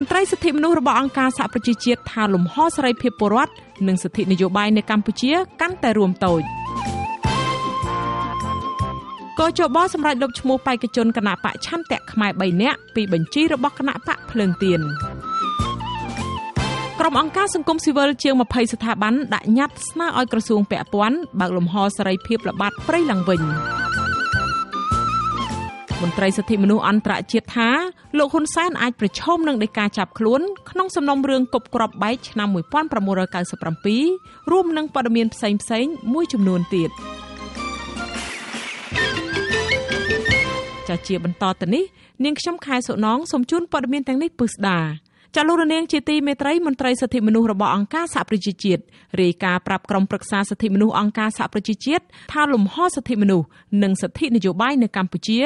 មន្ត្រីសិទ្ធិមនុស្សរបស់អង្គការសហប្រជាជាតិថាលំហសេរីភាពពលរដ្ឋនិងសិទ្ធិនយោបាយនៅកម្ពុជាកាន់តែរួមតូចកោជបសម្រាប់លុបឈ្មោះបេក្ខជនគណៈបកឆន្ទៈខ្មែរ3នាក់ពីបញ្ជីរបស់គណៈបកភ្លើងទៀនក្រុមអង្គការសង្គមស៊ីវិលជាង20ស្ថាប័នដាក់ញត្តិស្នើឲ្យក្រសួងពាក់ព័ន្ធបើកលំហសេរីភាពល្បាតព្រៃឡើងវិញ។មន្ត្រីសិទ្ធិមនុស្សអន្តរជាតិថាលោកហ៊ុនសែនអាចប្រឈមនឹងដីកាចាប់ខ្លួនក្នុងសំណុំរឿងគប់គ្រាប់បែកឆ្នាំ1997រួមនឹងព័ត៌មានផ្សេងៗមួយចំនួនទៀតចាជាបន្តទៅនេះនាងខ្ញុំខែសុណងសូមជូនព័ត៌មានទាំងនេះពឹស្ដាចលនានាងជាទីមេត្រីមន្ត្រីសិទ្ធិមនុស្សរបស់អង្គការសហប្រជាជាតិរាយការណ៍ប្រាប់ក្រុមប្រឹក្សាសិទ្ធិមនុស្សអង្គការសហប្រជាជាតិថាលំហសិទ្ធិមនុស្សនិងសិទ្ធិនយោបាយនៅកម្ពុជា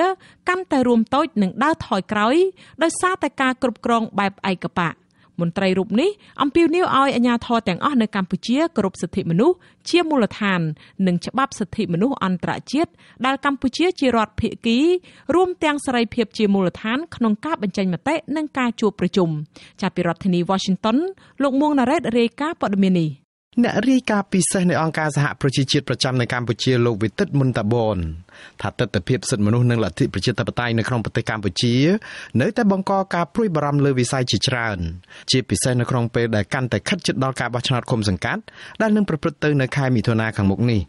កាន់តែរួមតូចនិងដើរថយក្រោយដោយសារតែការគ្រប់គ្រងបែបឯកបកមន្ត្រីរូបនេះអំពាវនាវឲ្យអាជ្ញាធរទាំងអស់នៅកម្ពុជាគោរពសិទ្ធិមនុស្សជាមូលដ្ឋាន និងច្បាប់សិទ្ធិមនុស្សអន្តរជាតិដែលកម្ពុជាជារដ្ឋភាគី រួមទាំងសេរីភាពជាមូលដ្ឋានក្នុងការបញ្ចេញមតិនិងការជួបប្រជុំចាប់ពីរដ្ឋធានី Washington លោកមួងណារ៉េតរាយការណ៍ព័ត៌មាននេះអ្នករាយការណ៍ពិសេសនៃអង្គការសហប្រជាជាតិប្រចាំនៅកម្ពុជាលោកវិទិតមុនតាបនថាទស្សនវិជ្ជាសិទ្ធិមនុស្សនិងលទ្ធិប្រជាធិបតេយ្យនៅក្នុងប្រទេសកម្ពុជា នៅតែបង្កការព្រួយបារម្ភលើវិស័យជាច្រើន ជាពិសេសនៅក្នុងពេលដែលកាន់តែខិតជិតដល់ការបោះឆ្នោតឃុំសង្កាត់ដែលនឹងប្រព្រឹត្តទៅនៅខែមិថុនាខាងមុខនេះ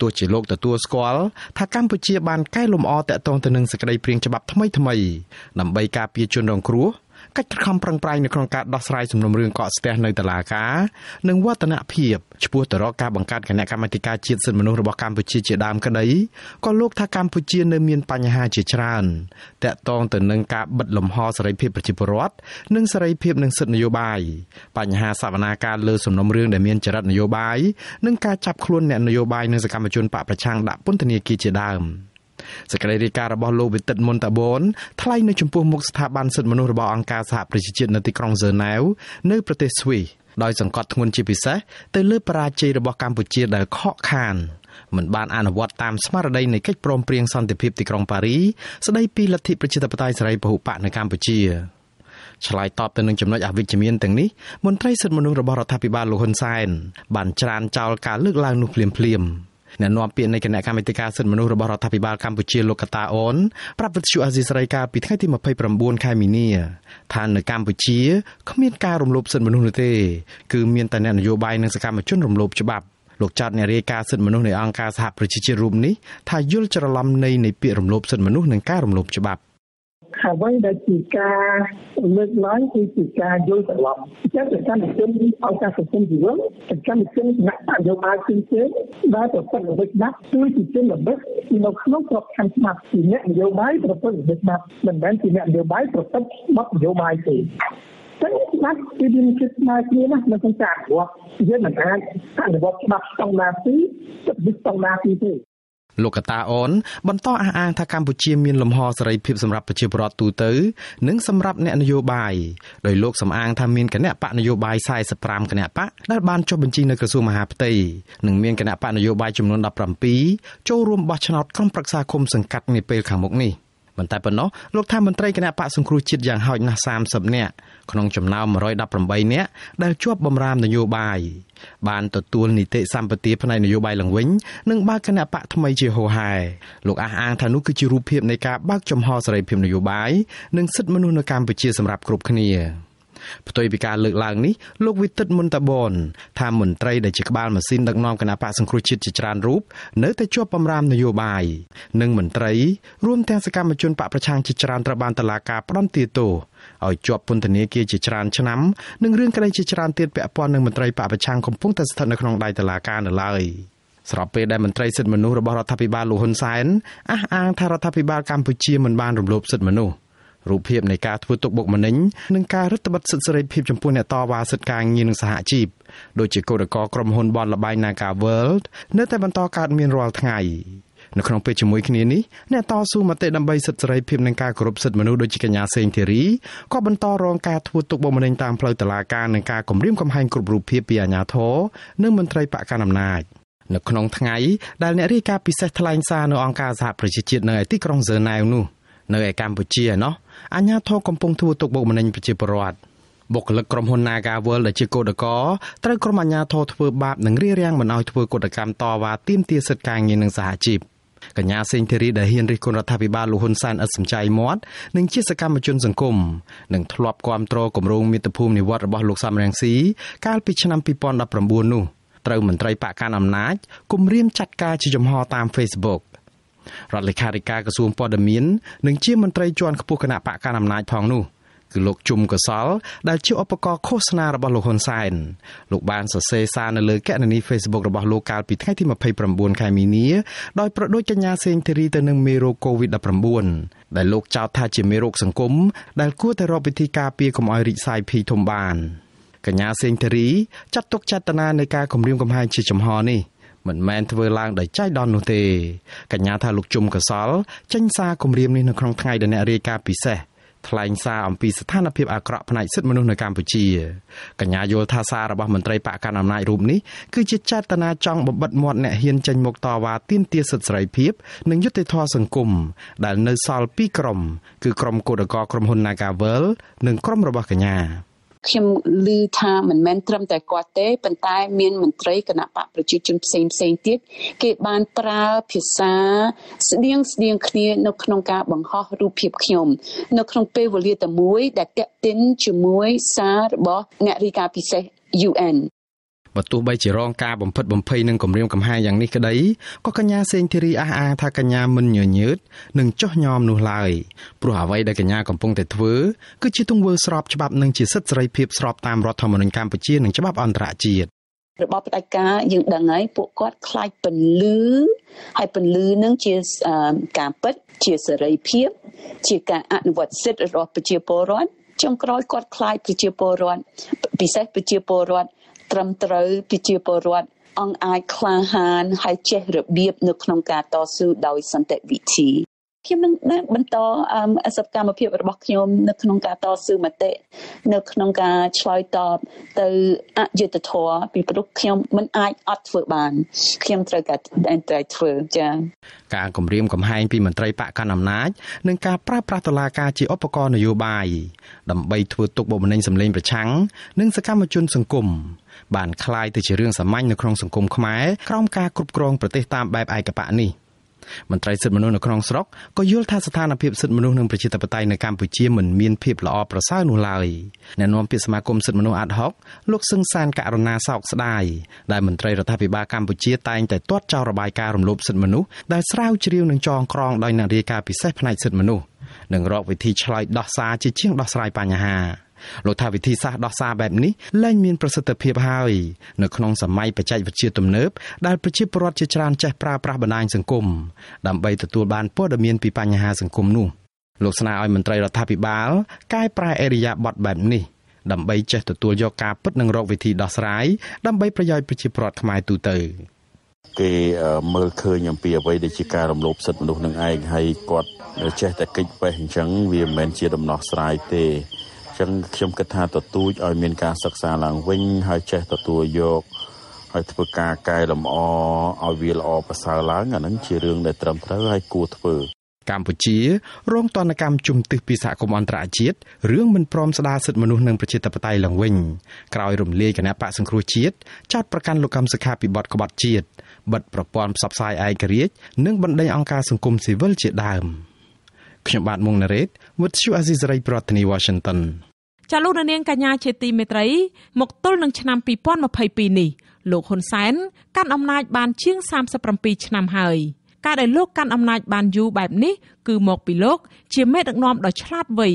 ទោះជាលោកទទួលស្គាល់ថាកម្ពុជាបានកែលម្អតាក់ទងទៅនឹងសេចក្តីព្រាងច្បាប់ថ្មីថ្មីដើម្បីការពារជនរងគ្រោះកិច្ចខំប្រឹងប្រែងនៅក្នុងការដោះស្រាយសំណុំរឿងកក់ស្ទះនៅតុលាការនិងវឌ្ឍនភាពឆ្ពោះទៅរកការបង្កើតគណៈកម្មាធិការជាតិសិទ្ធិមនុស្សរបស់កម្ពុជាជាដើមក្តីក៏លោកថាកម្ពុជានៅមានបញ្ហាជាច្រើនតាក់ទងទៅនឹងការបិទលំហសេរីភាពប្រជាពលរដ្ឋនិងសេរីភាពនិងសិទ្ធិនយោបាយបញ្ហាសវនាការលើសំណុំរឿងដែលមានចរិតនយោបាយនិងការចាប់ខ្លួនអ្នកនយោបាយនិងសកម្មជនបកប្រឆាំងដាក់ពន្ធនាគារជាដើម។សេចក្តីរាយការណ៍របស់លោកវិទិតមុនតាបូនថ្លែងនៅចំពោះមុខស្ថាប័នសិទ្ធិមនុស្សរបស់អង្គការសហប្រជាជាតិនៅទីក្រុងហ្សឺណែវនៅប្រទេសស្វីសដោយសង្កត់ធ្ងន់ជាពិសេសទៅលើបរាជ័យរបស់កម្ពុជាដែលខកខានមិនបានអនុវត្តតាមស្មារតីនៃកិច្ចព្រមព្រៀងសន្តិភាពទីក្រុងប៉ារីស្តីពីលទ្ធិប្រជាធិបតេយ្យសេរីពហុបកនៅកម្ពុជាឆ្លើយតបទៅនឹងចំណុចអវិជ្ជមានទាំងនេះមន្ត្រីសិទ្ធិមនុស្សរបស់រដ្ឋាភិបាលលោកហ៊ុនសែនបានច្រានចោលការលើកឡើងនោះភ្លាមៗអ្នកនាំពាក្យនៃគណៈកម្មាធិការសិទ្ធិមនុស្សរបស់រដ្ឋាភិបាលកម្ពុជាលោកកតាអូនប្រាប់វិទ្យុអាស៊ីសេរីកាលពីថ្ងៃទី29ខែមីនាថានៅកម្ពុជាគ្មានការរំលោភសិទ្ធិមនុស្សនោះទេគឺមានតែអ្នកនយោបាយនិងសកម្មជនរំលោភច្បាប់លោកចោតអ្នករាយការណ៍សិទ្ធិមនុស្សនៃអង្គការសហប្រជាជាតិរូបនេះថាយល់ច្រឡំនៃនៃពាក្យរំលោភសិទ្ធិមនុស្សនិងការរំលោភច្បាប់អ្វីដែលជាការលើកឡើងគឺជាការយល់ច្រឡំអញ្ចឹងសកម្មជនអង្គការសង្គមស៊ីវិលសកម្មជនគណៈនយោបាយផ្សេងៗដែលប្រព្រឹត្តល្បិចបាក់គឺជាជនល្បិចនៅក្នុងក្របខ័ណ្ឌច្បាប់ជាអ្នកនយោបាយប្រព្រឹត្តល្បិចបាក់មិនមែនជាអ្នកនយោបាយប្រព្រឹត្តបទនយោបាយទេចឹងច្បាប់គឺមានគិតមកគ្នាណានៅក្នុងការអនុវត្តយើងមិនអាចអនុវត្តច្បាប់ស្តង់ដារ2ទៅស្តង់ដារ2ទេលោកកតាអូនបន្តអះអាងថាកម្ពុជាមានលំហសេរីភាពសម្រាប់ប្រជាពលរដ្ឋទូទៅនិងសម្រាប់អ្នកនយោបាយដោយលោកសំអាងថាមានគណៈបកនយោបាយ45គណៈបកដែលបានចុះបញ្ជីនៅក្រសួងមហាផ្ទៃនិងមានគណៈបកនយោបាយចំនួន17ចូលរួមបោះឆ្នោតក្រុមប្រឹក្សាគុំសង្កាត់នាពេលខាងមុខនេះមិនតែប៉ុណ្ណោះលោកថាមន្ត្រីគណៈបកសង្គ្រោះជាតិយ៉ាងហោចណាស់30នាក់ក្នុងចំណោម118នាក់ដែលជាប់បម្រាមនយោបាយបានទទួលនីតិសម្បទា ផ្នែកនយោបាយឡើងវិញនិងបើកគណៈបកថ្មីជាហោហែលោកអះអាងថានោះគឺជារូបភាពនៃការបើកចំហសេរីភាពនយោបាយនិងសិទ្ធិមនុស្សនៅកម្ពុជាសម្រាប់គ្រប់គ្នាផ្ទុយពីការលើកឡើងនេះលោកវិទិតមុនតាបនថាមន្ត្រីដែលជាក្បាលម៉ាស៊ីនដឹកនាំគណៈបកសង្គ្រោះជាតិជាច្រើនរូបនៅតែជាប់បំរាមនយោបាយនិងមន្ត្រីរួមទាំងសកម្មជនបកប្រឆាំងជាច្រើនត្រូវបានតឡាការផ្ដំទាទោសឲ្យជាប់ពន្ធនាគារជាច្រើនឆ្នាំនិងរឿងក្តីជាច្រើនទៀតពាក់ព័ន្ធនឹងមន្ត្រីបពប្រឆាំងកំពុងតែស្ថិតនៅក្នុងដៃតុលាការនៅឡើយស្របពេលដែលមន្ត្រីសិទ្ធិមនុស្សរបស់រដ្ឋាភិបាលលោកហ៊ុនសែនអះអាង ថារដ្ឋាភិបាលកម្ពុជាមិនបានរំលោភសិទ្ធិមនុស្សរូបភាពនៃការធ្វើទុកបុកម្នេញនិងការរឹតបន្តឹងសិទ្ធិសេរីភាពចំពោះអ្នកតវ៉ាសិទ្ធិការងារនិងសហជីពដូចជាគណៈកម្មការក្រុមហ៊ុនបនលបែង Naga World នៅ តែបន្តកើតមានរាល់ថ្ងៃ។នៅក្នុងពេលជាមួយគ្នានេះអ្នកតស៊ូមតិដើម្បីសិទ្ធិសេរីភាពនិងការគោរពសិទ្ធិមនុស្សដូចជាកញ្ញាសេងធីរីក៏បន្តរងការធ្វើទុកបុកម្នេញតាមផ្លូវតុលាការនិងការគំរាមកំហែងគ្រប់រូបភាពពីអាជ្ញាធរនិងមន្ត្រីបកកណ្ដាលអំណាចនៅក្នុងថ្ងៃដែលអ្នករាយការណ៍ពិសេសថ្លែងសារនៅអង្គការសហប្រជាជាតិនៅឯទីក្រុងហ្សឺណែវនោះនៅឯកម្ពុជាឯណោះអាជ្ញាធរកំពុងធ្វើទុកបុកម្នេញប្រជាពលរដ្ឋបុគ្គលិកក្រុមហ៊ុន Nagawal ដែលជាកោដក ត្រូវក្រុមអាជ្ញាធរធ្វើបាបនិងរារាំងមិនឲ្យធ្វើកតកម្មតវ៉ាទាមទារសិទ្ធិការងារនិងសហជីពកញ្ញាសេងធីរីដែលហ៊ានរិះគន់រដ្ឋាភិបាលលោកហ៊ុនសែនឥតសំចៃមាត់និងជាសកម្មជនសង្គមនិងធ្លាប់គាំទ្រគម្រោងមាតុភូមិនិវត្តរបស់លោកសំរងស៊ីកាលពីឆ្នាំ2019នោះត្រូវមន្ត្រីបកកាន់អំណាចគំរាមចាត់ការជាចំហតាម Facebook រដ្ឋលេខាធិការក្រសួងព័ត៌មាននិងជាមន្ត្រីជាន់ខ្ពស់គណៈបកកណ្ដាលអំណាចផងនោះ។គឺលោកជុំកសល ដែលជាឧបករណ៍ឃោសនារបស់លោកហ៊ុនសែនលោកបានសរសេរសារនៅលើកណនី Facebook របស់លោកកាលពីថ្ងៃទី29ខែមីនាដោយប្រដូចកញ្ញាសេងធីរីទៅនឹងមេរោគ COVID-19 ដែលលោកចោទថាជាមេរោគសង្គមដែលគួរតែរកវិធីការពារកុំឲ្យរីកសាយភីធំបានកញ្ញា សេងធារីចាត់ទុកចេតនានៃការគម្រាមកំហែងជាចំហនេះមិនមែនធ្វើឡើងដោយចៃដន្យនោះទេកញ្ញាថាលោកជុំកសលចេញសារគម្រាមនេះនៅក្នុងថ្ងៃដែលអ្នករាយការណ៍ពិសេសថ្លែងសារអំពីស្ថានភាពអាក្រក់ផ្នែកសិទ្ធិមនុស្សនៅកម្ពុជាកញ្ញាយល់ថាសាររបស់មន្ត្រីបកកណ្ដាលអំណាចរូបនេះគឺជាចេតនាចង់បំបិតមាត់អ្នកហ៊ានចេញមុខតវ៉ាទាមទារសិទ្ធិសេរីភាព និងយុត្តិធម៌សង្គមដែលនៅសល់ពីរក្រុមគឺក្រុមគឧតកោក្រុមហ៊ុន Nagavel និងក្រុមរបស់កញ្ញាខ្ញុំឮថាមិនមែនត្រឹមតែគាត់ទេប៉ុន្តែមានមន្ត្រីគណៈបកប្រជាជនផ្សេងផ្សេងទៀតគេបានប្រើភាសា ស្តៀងស្តៀងគ្នានៅក្នុងការបង្ហោះរូបភាពខ្ញុំ នៅ ក្នុងពេលវេលាតែមួយ ដែលតេតិនជាមួយសាររបស់អ្នករាយការណ៍ពិសេស UN បើទោះបីជារងការបំផិតបំភ័យនិងគំរាមកំហែងយ៉ាងនេះក្តីក៏កញ្ញាសេងធីរីអះអាងថាកញ្ញាមិនញញើតនិងចោះញោមនោះឡើយព្រោះអ្វីដែលកញ្ញាកំពុងតែធ្វើ គឺជាទង្វើស្របច្បាប់និងជាសិទ្ធិសេរីភាពស្របតាមរដ្ឋធម្មនុញ្ញកម្ពុជានិងច្បាប់អន្តរជាតិរបបផ្ដាច់ការយើងដឹងហើយពួកគាត់ខ្លាចពន្លឺហើយពន្លឺនឹងជាការពិតជាសេរីភាព ជាការអនុវត្តសិទ្ធិរបស់ប្រជាពលរដ្ឋចុងក្រោយគាត់ខ្លាចប្រជាពលរដ្ឋពិសេសប្រជាពលរដ្ឋត្រឹមត្រូវប្រជាពលរដ្ឋអង្គអាចក្លាហានហើយចេះរបៀបនៅក្នុងការតស៊ូដោយសន្តិវិធីខ្ញុំនឹងបន្តសកម្មភាពរបស់ខ្ញុំ នៅក្នុងការតស៊ូមតិនៅក្នុងការឆ្លើយតបទៅអយុត្តិធម៌ពីព្រោះខ្ញុំមិនអាចអត់ធ្វើបានខ្ញុំត្រូវការតែធ្វើចា៎ការគម្រាមកំហែងពីមន្ត្រីបកកណ្ដាលអំណាចនិងការប្រើប្រាស់តឡាការជាឧបករណ៍នយោបាយដើម្បីធ្វើទុកបុកម្នេញសម្លេងប្រឆាំងនិងសកម្មជនសង្គមបានคล้ายទៅជារឿងសាមញ្ញនៅក្នុងសង្គមខ្មែរក្រោមការគ្រប់គ្រងប្រទេសតាមបែបឯកបៈនេះមន្ត្រីសិទ្ធិមនុស្សនៅក្នុងស្រុកក៏យល់ថាស្ថានភាពសិទ្ធិមនុស្សនិងប្រជាធិបតេយ្យនៅកម្ពុជាមិនមានភាពល្អប្រសើរនោះឡើយអ្នកនាំពាក្យសមាគមសិទ្ធិមនុស្សអាត់ហុកលោកសឹងសាន ករណាសោកស្ដាយដែលមន្ត្រីរដ្ឋាភិបាលកម្ពុជាតែងតែទាត់ចោលរបាយការណ៍រំលោភសិទ្ធិមនុស្សដែលស្រាវជ្រាវនិងចងក្រងដោយអ្នករាយការណ៍ពិសេសផ្នែកសិទ្ធិមនុស្សនិងរកវិធីឆ្លើយដោះសារជាជាងដោះស្រាយបញ្ហា។លោកថាវិធីសាស្ត្រដោះសារបែបនេះលែងមានប្រសិទ្ធភាពហើយនៅក្នុងសម័យបច្ចេកវិទ្យាទំនើបដែលប្រជាពលរដ្ឋជាច្រើនចេះប្រើប្រាស់បណ្ដាញសង្គមដើម្បីទទួលបានព័ត៌មានពីបញ្ហាសង្គមនោះលោកស្នើឲ្យមន្ត្រីរដ្ឋាភិបាលកែប្រែអេរិយាប័ត្របែបនេះដើម្បីចេះទទួលយកការពិតនិងរកវិធីដោះស្រាយដើម្បីប្រយោជន៍ប្រជាពលរដ្ឋខ្មែរទូទៅគេមើលឃើញអំពីអ្វីដែលជាការរំលោភសិទ្ធិមនុស្សនឹងឯងហើយគាត់ចេះតែកិច្ចបេះអញ្ចឹងវាមិនមែនជាដំណោះស្រាយទេចឹងខ្ញុំគិតថាទទូចឲ្យមានការសិក្សាឡើងវិញ ហើយចេះទទួលយកហើយធ្វើការកែលម្អឲ្យវាល្អប្រសើរឡើងអានឹងជារឿងដែលត្រឹមត្រូវហើយគួរធ្វើកម្ពុជា រងតនកម្មជំទិះពីសហគមន៍អន្តរជាតិរឿងមិនព្រមស្ដារសិទ្ធិមនុស្សនិងប្រជាធិបតេយ្យឡើងវិញក្រោយរំលាយគណៈបកសង្គ្រោះជាតិចោតប្រកាន់លោកកម្មសខាពីបទក្បត់ជាតិបិទប្រព័ន្ធផ្សព្វផ្សាយឯករាជ្យនិងបណ្ដេញអង្គការសង្គមស៊ីវិលជាដើម។ខ្ញុំបាទមុងណារ៉េតវុទ្ធុអាស៊ីសេរីប្រធានាទីវ៉ាស៊ីនតោនចាលោកនាងកញ្ញាជាទីមេត្រី មកទល់នឹងឆ្នាំ2022នេះលោកហ៊ុនសែនកាន់អំណាចបាន ជាង37ឆ្នាំហើយការដែលលោកកាន់អំណាចបានយូរបែបនេះគឺមក ពីលោក ជាមេដឹកនាំដ៏ឆ្លាតវៃ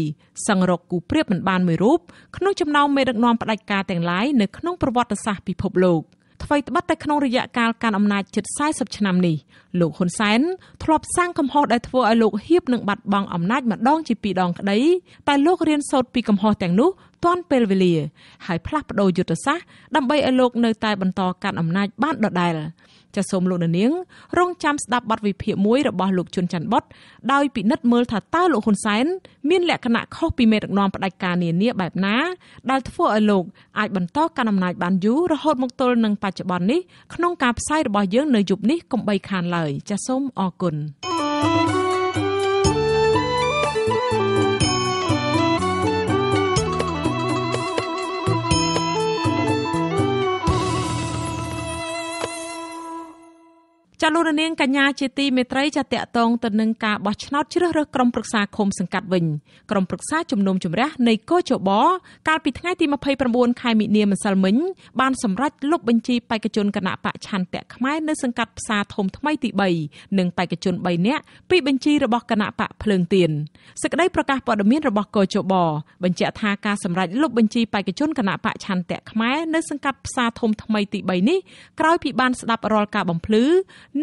សង្រកគូប្រៀបមិនបានមួយរូបក្នុងចំណោមមេដឹកនាំផ្ដាច់ការទាំងឡាយនៅក្នុងប្រវត្តិសាស្ត្រពិភពលោក។ថ្មីត្បិតតែក្នុងរយៈកាលកាន់អំណាចជិត40ឆ្នាំនេះលោកហ៊ុនសែនធ្លាប់សាងកំហុសដែលធ្វើឲ្យលោកហៀបនឹងបាត់បង់អំណាចម្ដងជាពីរដងក្តីតែលោករៀនសូត្រពីកំហុសទាំងនោះទាន់ពេលវេលាហើយផ្លាស់ប្តូរយុទ្ធសាស្ត្រដើម្បីឲ្យលោកនៅតែបន្តកាន់អំណាចបានដដែលចាសូមលោកនាងរងចាំស្ដាប់បទវិភាគមួយរបស់លោកជុនច័ន្ទបុតដោយពិនិត្យមើលថាតើលោកហ៊ុនសែនមានលក្ខណៈខុសពីមេដឹកនាំផ្ដាច់ការនានាបែបណាដែលធ្វើឲ្យលោកអាចបន្តកាន់អំណាចបានយូររហូតមកទល់នឹងបច្ចុប្បន្ននេះក្នុងការផ្សាយរបស់យើងនៅយប់នេះកុំបីខានឡើយចាសូមអរគុណ thank you ចលនានាងកញ្ញាជាទីមេត្រីចាតកតងទៅនឹងការបោះឆ្នោតជ្រើសរើសក្រុមប្រឹក្សាឃុំសង្កាត់វិញក្រុមប្រឹក្សាជំនុំជម្រះនៃកោជបកាលពីថ្ងៃទី29ខែមិនិនាម្សិលមិញបានសម្រេចលុបបញ្ជីបេក្ខជនគណៈបកឆន្ទៈខ្មែរនៅសង្កាត់ផ្សារធំថ្មីទី3និងបេក្ខជន3នាក់ពីបញ្ជីរបស់គណៈបកភ្លើងទៀនសេចក្តីប្រកាសព័ត៌មានរបស់កោជបបញ្ជាក់ថាការសម្រេចលុបបញ្ជីបេក្ខជនគណៈបកឆន្ទៈខ្មែរនៅសង្កាត់ផ្សារធំថ្មីទី3នេះក្រោយពីបានស្ដាប់រាល់ការបំភ្លឺ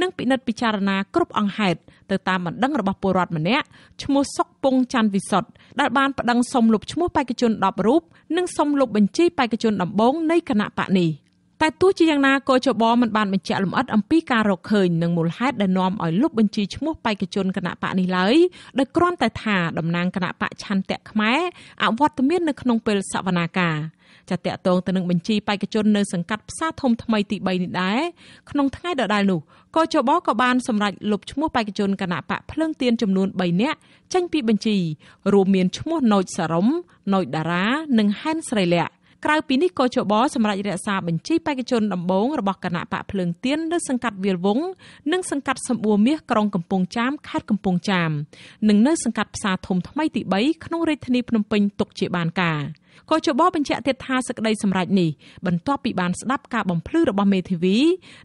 និងពិនិត្យពិចារណាគ្រប់អង្គហេតុទៅតាមបណ្ដឹងរបស់ពលរដ្ឋម្នាក់ឈ្មោះសុកពងច័ន្ទវិសុទ្ធដែលបានប្តឹងសុំលុបឈ្មោះបេក្ខជន10រូបនិងសុំលុបបញ្ជីបេក្ខជនដំបូងនៃគណៈបកនេះ។តែទោះជាយ៉ាងណាក៏ចបមិនបានបញ្ជាក់លម្អិតអំពីការរកឃើញនិងមូលហេតុដែលនាំឲ្យលុបបញ្ជីឈ្មោះបេក្ខជនគណៈបកនេះឡើយដោយគ្រាន់តែថាតំណាងគណៈបកឆន្ទៈខ្មែរអវត្តមាននៅក្នុងពេលសវនាការចាតកតងទៅនឹងបញ្ជីបេក្ខជននៅសង្កាត់ផ្សារធំថ្មីទី3នេះដែរក្នុងថ្ងៃដដែលនោះក៏ចបក៏បានសម្រេចលុបឈ្មោះបេក្ខជនគណៈបកភ្លើងទៀនចំនួន3នាក់ចេញពីបញ្ជីរួមមានឈ្មោះណូចសរំណូចតារានិងហែនស្រីលក្ខក្រៅពីនេះកោជបសម្រាប់រក្សាបញ្ជីបេក្ខជនដំបូងរបស់គណៈបកភ្លើងទៀននៅសង្កាត់វាលវងនិងសង្កាត់សម្បួរមាសក្រុងកំពង់ចាមខេត្តកំពង់ចាមនិងនៅសង្កាត់ផ្សារធំថ្មីទី3ក្នុងរាជធានីភ្នំពេញទុកជាបានការកោជបបញ្ជាក់ទៀតថាសេចក្តីសម្រេចនេះបន្ទាប់ពីបានស្ដាប់ការបំភ្លឺរបស់មេធាវី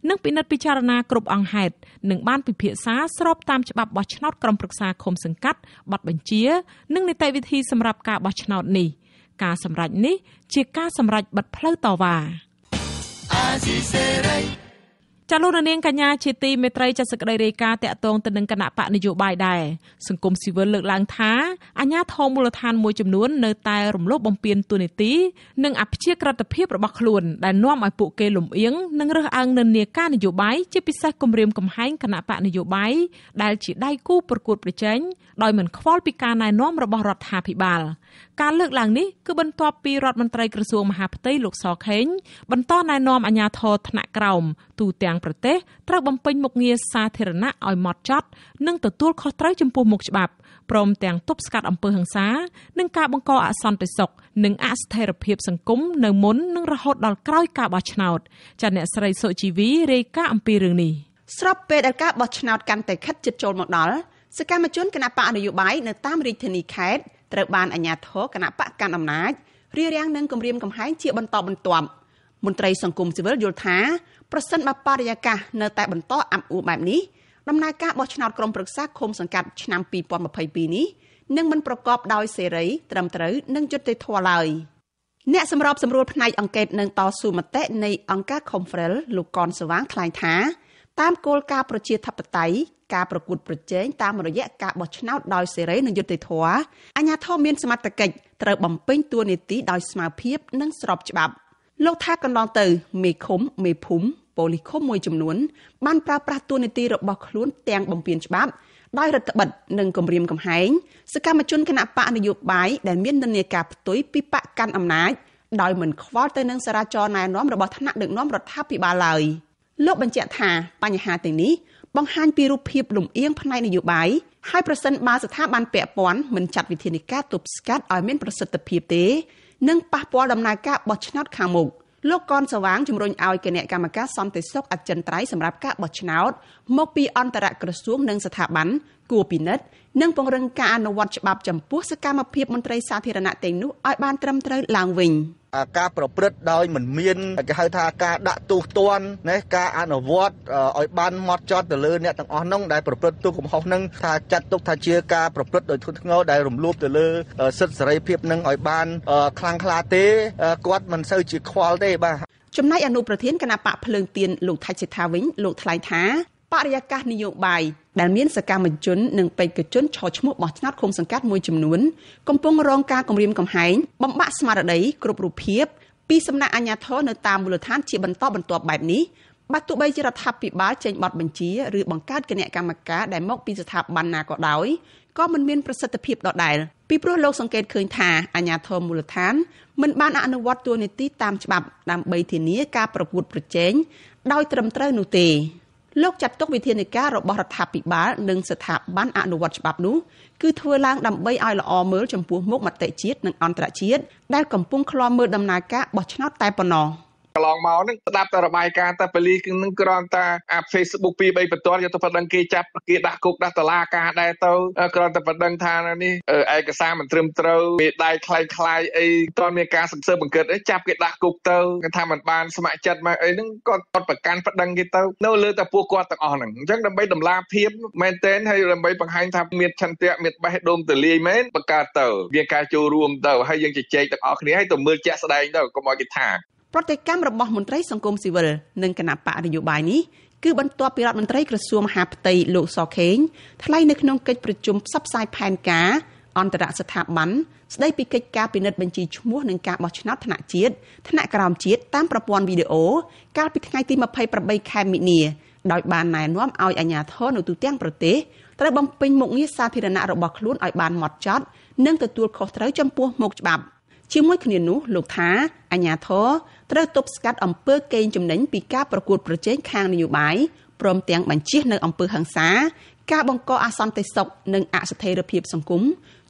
និងពិនិត្យពិចារណាគ្រប់អង្គហេតុនិងបានពិភាក្សាស្របតាមច្បាប់បោះឆ្នោតក្រុមប្រឹក្សាឃុំសង្កាត់ប័ណ្ណបញ្ជា និងនីតិវិធីសម្រាប់ការបោះឆ្នោតនេះការសម្រេចនេះជាការសម្រេចបិទផ្លូវតវ៉ាចលនានាងកញ្ញាជាទីមេត្រីចាត់សេចក្តីរាយការណ៍តាក់ទងទៅនឹងគណៈបកនយោបាយដែរសង្គមស៊ីវិលលើកឡើងថាអាញាធមមូលដ្ឋានមួយចំនួននៅតែរំលោភបំពានទូនីតិនិងអព្យាក្រឹតភាពរបស់ខ្លួនដែលនាំឲ្យពួកគេលំអៀងនិងរើសអើងនិន្នាការនយោបាយជាពិសេសគម្រាមកំហែងគណៈបកនយោបាយដែលជាដៃគូប្រកួតប្រជែងដោយមិនខ្វល់ពីការណែនាំរបស់រដ្ឋាភិបាល ការលើកឡើងនេះគឺបន្ទាប់ពីរដ្ឋមន្ត្រីក្រសួងមហាផ្ទៃលោកសខេងបន្តណែនាំអាជ្ញាធរថ្នាក់ក្រោមទូទាំងប្រទេសត្រូវបំពេញមុខងារសាធារណៈឲ្យម៉ត់ចត់និងទទួលខុសត្រូវចំពោះមុខច្បាប់ព្រមទាំងទប់ស្កាត់អំពើហិង្សា និងការបង្កអសន្តិសុខនិងអស្ថិរភាពសង្គមនៅមុននិងរហូតដល់ក្រោយការបោះឆ្នោតចាអ្នកស្រីសុជីវីរាយការណ៍អំពីរឿងនេះស្របពេលដែលការបោះឆ្នោតកាន់តែខិតជិតចូលមកដល់សកម្មជនគណៈបកនយោបាយនៅតាមរាជធានីខេត្តត្រូវបានអាជ្ញាធរគណៈបកកាន់អំណាចរារាំងនិងគំរាមកំហែងជាបន្តបន្ទាប់មន្ត្រីសង្គមស៊ីវិលយល់ថាប្រសិនបើបរិយាកាសនៅតែបន្តអាប់អួរបែបនេះដំណើរការបោះឆ្នោតក្រុមប្រឹក្សាឃុំសង្កាត់ឆ្នាំ2022នេះនឹងមិនប្រកបដោយសេរីត្រឹមត្រូវនិងយុត្តិធម៌ឡើយអ្នកសម្របសម្រួលផ្នែកអង្គការនឹងតស៊ូមតិនៃអង្គការ Confrel លោកកនសវាងថ្លែងថាតាមគោលការណ៍ប្រជាធិបតេយ្យការប្រកួតប្រជែងតាមរយៈការបោះឆ្នោតដោយសេរីនិងយុត្តិធម៌អាជ្ញាធរមានសមត្ថកិច្ចត្រូវបំពេញតួនាទីដោយស្មើភាពនិងស្របច្បាប់លោកថាកន្លងទៅ មេឃុំមេភូមិប៉ូលីសឃុំមួយចំនួនបានប្រើប្រាស់តួនាទីរបស់ខ្លួនទាំងបំពេញច្បាប់ដោយរដ្ឋបិតនិងគម្រាមកំហែងសកម្មជនគណៈបកនយោបាយដែលមាននិន្នាការផ្ទុយពីបកកាន់អំណាចដោយមិនខ្វល់ទៅនឹងសារាចរណែនាំរបស់ថ្នាក់ដឹកនាំរដ្ឋាភិបាលឡើយលោកបញ្ជាក់ថា បញ្ហាទាំងនេះបង្ហាញពីរូបភាពលំអៀងផ្នែកនយោបាយហើយប្រសិនបើស្ថាប័នពាក់ព័ន្ធមិនចាត់វិធានការទប់ស្កាត់ឲ្យមានប្រសិទ្ធភាពទេនឹងប៉ះពាល់ដំណើរការបោះឆ្នោតខាងមុខលោកកនសវាងជំរុញឲ្យគណៈកម្មការសន្តិសុខអចិន្ត្រៃយ៍សម្រាប់ការបោះឆ្នោតមកពីអន្តរក្រសួងនិងស្ថាប័នគួរពិនិត្យនិងពង្រឹងការអនុវត្តច្បាប់ចំពោះសកម្មភាពមន្ត្រីសាធារណៈទាំងនោះឲ្យបានត្រឹមត្រូវឡើងវិញ។ការប្រព្រឹត្តដោយមិនមានគេហៅថាការដាក់ទោសទណ្ឌណាការអនុវត្តឲ្យបានម៉ត់ចត់ទៅលើអ្នកទាំងអស់នោះដែលប្រព្រឹត្តទោសកំហុសនឹងថាចាត់ទុកថាជាការប្រព្រឹត្តដោយធ្ងន់ធ្ងរដែលរំលោភទៅលើសិទ្ធិសេរីភាពនឹងឲ្យបានខ្លាំងក្លាទេគាត់មិនសូវជាខ្វល់ទេបាទចំណែកអនុប្រធានគណៈបកភ្លើងទៀនលោកថៃសិដ្ឋាវិញលោកថ្លែងថាបរិយាកាសនយោបាយដែលមានសកម្មជននិងបេក្ខជនឆោឈ្មោះបោះឆ្នោតឃុំសង្កាត់មួយចំនួនកំពុងរងការគំរាមកំហែងបំបាក់ស្មារតីគ្រប់រូបភាពពីសំណាក់អាជ្ញាធរនៅតាមមូលដ្ឋានជាបន្តបន្ទាប់បែបនេះបាទទោះបីជារដ្ឋាភិបាលចេញបទបញ្ជាឬបង្កើតគណៈកម្មការដែលមកពីស្ថាប័នណាក៏ដោយក៏មិនមានប្រសិទ្ធភាពដដែលពីព្រោះលោកសង្កេតឃើញ ថាអាជ្ញាធរមូលដ្ឋាន មិនបានអនុវត្តទួលនីតិតាមច្បាប់ដើម្បីធានាការប្រកួត ប្រជែងដោយត្រឹមត្រូវនោះទេលោកចាត់ទុកវិធានការរបស់រដ្ឋាភិបាលនិងស្ថាប័នអនុវត្តច្បាប់នោះគឺធ្វើឡើងដើម្បីឲ្យល្អមើលចំពោះមុខមតិជាតិនិងអន្តរជាតិដែលកំពុងឃ្លាំមើលដំណើរការបោះឆ្នោតតែប៉ុណ្ណោះ។ន្លងមកហ្នឹងស្ដាប់តែរបាយការណ៍តែប៉ូលីសនឹងគ្រាន់តែអា Facebook ពី3បន្ទាន់យកទៅប៉ណ្ដឹងគេចាប់គេដាក់គុកដាក់តឡាការដែរទៅគ្រាន់តែប៉ណ្ដឹងថានេះឯកសារមិនត្រឹមត្រូវមេដៃខ្លាំងខ្លាយអីតន់មានការសង្សើបង្កើតអីចាប់គេដាក់គុកទៅគេថាមិនបានស្ម័គ្រចិត្តមកអីហ្នឹងគាត់គាត់ប្រកាន់ប៉ណ្ដឹងគេទៅនៅលើតែពួកគាត់ទាំងអស់ហ្នឹងអញ្ចឹងដើម្បីតម្លាភាពមែនទែនហើយដើម្បីបង្ហាញថាមានឆន្ទៈមានបេះដូងទលាយមែនបង្កើតទៅ វាការចូលរួម ទៅហើយយើងជជែកទាំងអស់គ្នាឲ្យទៅមើលជាក់ស្ដែងទៅកុំឲ្យគេថាប្រតិកម្មរបស់មន្ត្រីសង្គមស៊ីវិលនិងគណៈបកនយោបាយនេះគឺបន្ទាប់ពីរដ្ឋមន្ត្រីក្រសួងមហាផ្ទៃលោកសខេងថ្លែងនៅក្នុងកិច្ចប្រជុំផ្សព្វផ្សាយផែនការអន្តរស្ថាប័នស្ដីពីកិច្ចការពិនិត្យបញ្ជីឈ្មោះនិងការបោះឆ្នោតថ្នាក់ជាតិថ្នាក់ក្រោមជាតិតាមប្រព័ន្ធវីដេអូកាលពីថ្ងៃទី28ខែមិនិនាដោយបានណែនាំឲ្យអាជ្ញាធរនៅទូទាំងប្រទេសត្រូវបំពេញមុខងារសាធារណៈរបស់ខ្លួនឲ្យបានម៉ត់ចត់និងទទួលខុសត្រូវចំពោះមុខច្បាប់។ជាមួយគ្នានោះលោកថាអាញាធរត្រូវទប់ស្កាត់អំពើកេងចំណេញពីការប្រកួតប្រជែងខាងនយោបាយព្រមទាំងបញ្ជះនៅអំពើហិង្សា ការបង្កអាសន្តិសុខនិងអស្ថិរភាពសង្គម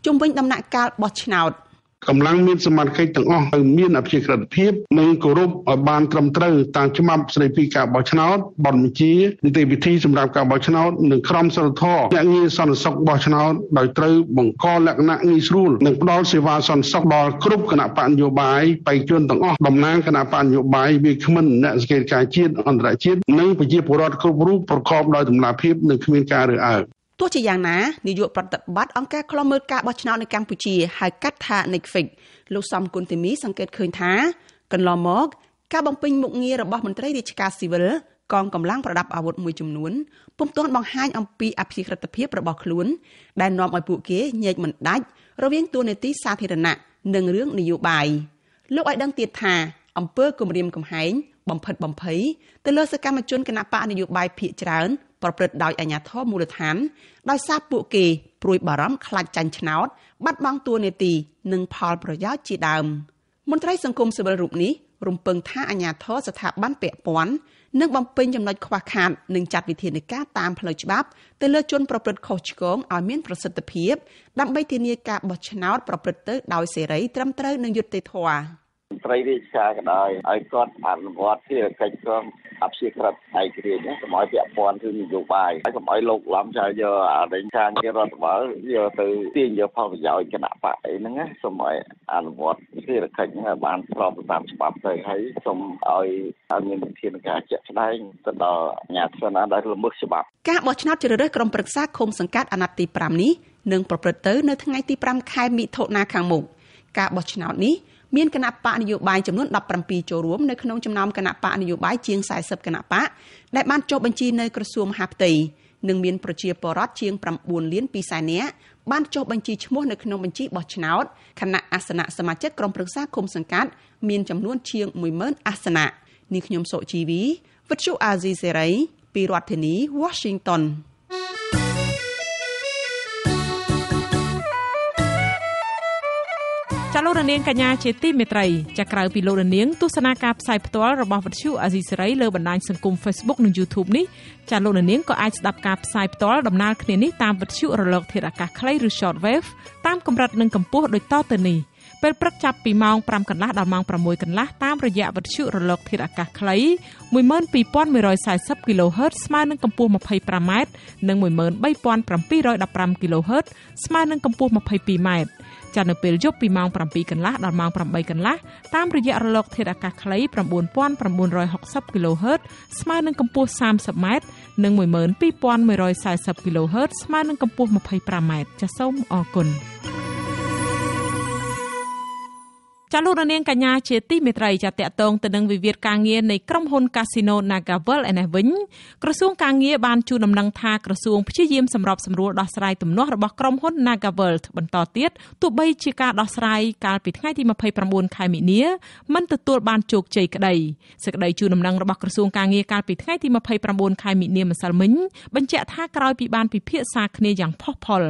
ជំវិញដំណាក់កាលបោះឆ្នោត។កម្លាំងមានសមត្ថកិច្ចទាំងអស់ត្រូវមានអព្យាក្រឹតភាពនិងគោរពឲ្យបានត្រឹមត្រូវតាមច្បាប់ស្តីពីការបោះឆ្នោតបណ្ឌបញ្ជានីតិវិធីសម្រាប់ការបោះឆ្នោតនិងក្រមសីលធម៌អ្នកងារសន្តិសុខបោះឆ្នោតដោយត្រូវបង្កលក្ខណៈងាយស្រួលនិងផ្ដល់សេវាសន្តិសុខដល់គ្រប់គណៈបកនយោបាយបេក្ខជនទាំងអស់តំណាងគណៈបកនយោបាយវាគ្មិនអ្នកសង្កេតការណ៍ជាតិអន្តរជាតិនិងប្រជាពលរដ្ឋគ្រប់រូបប្រកបដោយតម្លាភាពនិងគ្មានការរើសអើងទោះជាយ៉ាងណានាយកប្រតិបត្តិអង្គការឃ្លាំមើលការបោះឆ្នោតនៅកម្ពុជាហៅកាត់ថា NICFIC លោកសំគុណធីមីសង្កេតឃើញថាកន្លងមកការបំពេញមុខងាររបស់មន្ត្រីរាជការស៊ីវិលកងកម្លាំងប្រដាប់អាវុធមួយចំនួនពុំទាន់បង្ហាញអំពីអភិក្រិតភាពរបស់ខ្លួនដែលនាំឲ្យពួកគេញែកមិនដាច់រវាងទួលនីតិសាធារណៈនិងរឿងនយោបាយលោកឲ្យដឹងទៀតថាអង្គើគម្រាមកំហែងបំផិតបំភ័យទៅលើសកម្មជនគណៈបកនយោបាយភៀកច្រើនប្រព្រឹត្តដោយអាជ្ញាធរមូលដ្ឋាន ដោយសារពួកគេព្រួយបារម្ភខ្លាចចាញ់ឆ្នោតបាត់បង់តួនាទីនិងផលប្រយោជន៍ជាដើមមន្ត្រីសង្គមស៊ីវិលរូបនេះរំពឹងថាអាជ្ញាធរស្ថាប័នពាក់ព័ន្ធនឹងបំពេញចំណុចខ្វះខាតនិងចាត់វិធានការតាមផ្លូវច្បាប់ទៅលើជនប្រព្រឹត្តខុសឆ្គងឲ្យមានប្រសិទ្ធភាពដើម្បីធានាការបោះឆ្នោតប្រព្រឹត្តទៅដោយសេរីត្រឹមត្រូវនិងយុត្តិធម៌ត្រីរាជការក៏ដោយឲ្យគាត់អនុវត្តភារកិច្ចក្រុមអព្យាក្រឹតឯករាជ្យហ្នឹងកុំឲ្យពាក់ព័ន្ធគឺនយោបាយហើយកុំឲ្យលោកឡំចោលយកអារែងការងាររដ្ឋបាលយកទៅទាញយកផលប្រយោជន៍គណៈបកអីហ្នឹងណាសូមឲ្យអនុវត្តភារកិច្ចហ្នឹងឲ្យបានស្របតាមច្បាប់ទៅហើយសូមឲ្យឲ្យមានវិធានការជាក់ស្ដែងទៅដល់អាជ្ញាធរណាដែលល្មើសច្បាប់ ការបោះឆ្នោតជ្រើសរើសក្រុមប្រឹក្សាឃុំសង្កាត់អាណត្តិទី5នេះនឹងប្រព្រឹត្តទៅនៅថ្ងៃទី5ខែមិថុនា ខាងមុខការបោះឆ្នោតនេះមានគណៈបកនយោបាយចំនួន17ចូលរួមនៅក្នុងចំណោមគណៈបកនយោបាយជាង40គណៈបកដែលបានចុះបញ្ជីនៅក្រសួងមហាផ្ទៃនិងមានប្រជាពលរដ្ឋជាង9លាន2សែននាក់បានចុះបញ្ជីឈ្មោះនៅក្នុងបញ្ជីបោះឆ្នោតគណៈអាសនៈសមាជិកក្រុមប្រឹក្សាគុំសង្កាត់មានចំនួនជាង10000អាសនៈនាងខ្ញុំសុជីវីវិទ្យុអាស៊ីសេរីពីរដ្ឋធានី Washington ចាលោករនាងកញ្ញាជាទីមេត្រីចាក្រៅពីលោករនាងទស្សនាការផ្សាយផ្ទាល់របស់វិទ្យុអាស៊ីសេរីលើបណ្ដាញសង្គម Facebook និង YouTube នេះចាលោករនាងក៏អាចស្ដាប់ការផ្សាយផ្ទាល់ដំណើរគ្នានេះតាមវិទ្យុរលកធារអាកាសខ្លីឬ Shortwave តាមកម្រិតនិងកម្ពស់ដូចតទៅនេះពេលព្រឹកចាប់ពីម៉ោង5កន្លះដល់ម៉ោង6កន្លះតាមរយៈវិទ្យុរលកធាតុអាកាសខ្លី12140 kHz ស្មើនឹងកម្ពស់ 25m និង13715 kHz ស្មើនឹងកម្ពស់ 22m ចាប់នៅពេលយប់ពីម៉ោង7កន្លះដល់ម៉ោង8កន្លះតាមរយៈរលក ធាតុអាកាសខ្លី9960 kHz ស្មើនឹងកម្ពស់ 30m និង12140 kHz ស្មើនឹងកម្ពស់ 25m ចាសសូមអរគុណចាលោករនាងកញ្ញាជាទីមេត្រីចាតកតងទៅនឹងវិវាទការងារនៃក្រុមហ៊ុន Casino Nagavel ឯនេះវិញក្រសួងការងារបានជូនដំណឹងថាក្រសួងព្យាយាមសម្របសម្រួលដោះស្រាយទំនាស់របស់ក្រុមហ៊ុន Nagavel បន្តទៀតទោះបីជាការដោះស្រាយកាលពីថ្ងៃទី29ខែមីនាមិនទទួលបានជោគជ័យក្តីសេចក្តីជូនដំណឹងរបស់ក្រសួងការងារកាលពីថ្ងៃទី29ខែមីនាម្សិលមិញបញ្ជាក់ថាក្រោយពីបានពិភាក្សាគ្នាយ៉ាងផុសផុល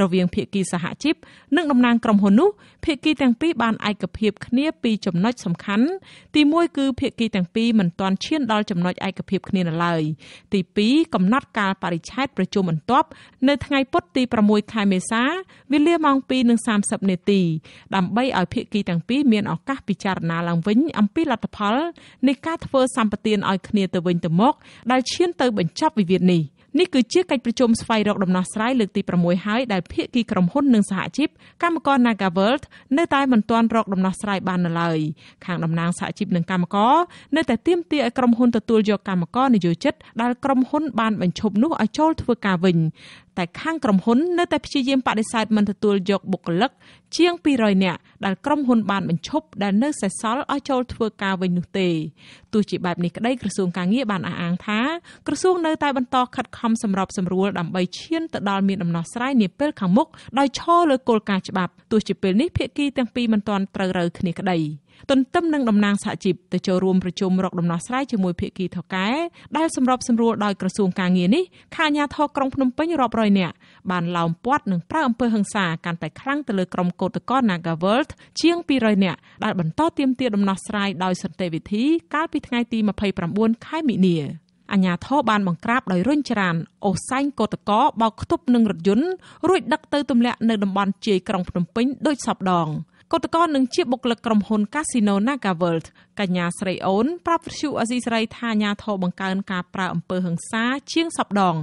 រវាង ភាគីសហជីពនិងតំណាងក្រុមហ៊ុននោះភាគីទាំងពីរបានឯកភាពភាពគ្នាពីចំណុចសំខាន់ទី1គឺភាគីទាំងពីរមិនទាន់ឈានដល់ចំណុចឯកភាពគ្នានៅឡើយទី2កំណត់កាលបរិច្ឆេទប្រជុំបន្ទាប់នៅថ្ងៃពុធទី6ខែមេសាវេលាម៉ោង2:30នាទីដើម្បីឲ្យភាគីទាំងពីរមានឱកាសពិចារណាឡើងវិញ អំពីលទ្ធផលនៃការធ្វើសម្បទានឲ្យគ្នាទៅវិញទៅមកដែលឈានទៅ បញ្ចប់វិវាទនេះ។នេះគឺជាកិច្ចប្រជុំស្វែងរកដំណោះស្រាយលើកទី6ហើយដែលភាគីក្រុមហ៊ុននិងសហជីពកម្មករ Nagaworld នៅតែមិនទាន់រកដំណោះស្រាយបាននៅឡើយខាងតំណាងសហជីពនិងកម្មករនៅតែទាមទារឲ្យក្រុមហ៊ុនទទួលយកកម្មករនិយោជិតដែលក្រុមហ៊ុនបានបញ្ឈប់នោះឲ្យចូលធ្វើការវិញតែខាងក្រុមហ៊ុននៅតែព្យាយាមបដិសេធមិនទទួលយកបុគ្គលិកជាង200នាក់ដែលក្រុមហ៊ុនបានបញ្ឈប់ដែលនៅសេសសល់ឲ្យចូលធ្វើការវិញនោះទេទោះជាបែបនេះក្តីក្រសួងការងារបានអះអាងថាក្រសួងនៅតែបន្តខិតខំខំសម្របសម្រួលដើម្បីឈានទៅដល់មានដំណោះស្រាយនាពេលខាងមុខដោយឈរលើគោលការណ៍ច្បាប់ទោះជាពេលនេះភាគីទាំងពីរមិនទាន់ត្រូវរើគ្នាក្តីទន្ទឹមនឹងតំណាងសហជីពទៅចូលរួមប្រជុំរកដំណោះស្រាយជាមួយភាគីថកែដែលសម្របសម្រួលដោយក្រសួងការងារនេះខាញាធរក្រុងភ្នំពេញរាប់រយនាក់បានឡោមព័ទ្ធនិងប្រើអំពើហិង្សាកាន់តែខ្លាំងទៅលើក្រុមកោតក្រ Nagavelt ជាង200នាក់ដែលបន្តទាមទារដំណោះស្រាយដោយសន្តិវិធី កាលពីថ្ងៃទី29ខែមីនា។អាជ្ញាធរបានបង្ក្រាបដោយរុញច្រានអូសែងកោតកោបោកខ្ទប់នឹងរថយន្តរួចដឹកទៅទម្លាក់នៅតំបន់ជ័យក្រុងភ្នំពេញដូចសពដង។គឧតករនឹងជាបុគ្គលិកក្រុមហ៊ុន Casino Naga World កញ្ញាស្រីអូនប្រាប់វិទ្យុអេស៊ីស្រីថាអាញាធរបង្កើនការប្រើអំពើហិង្សាជាងសពដង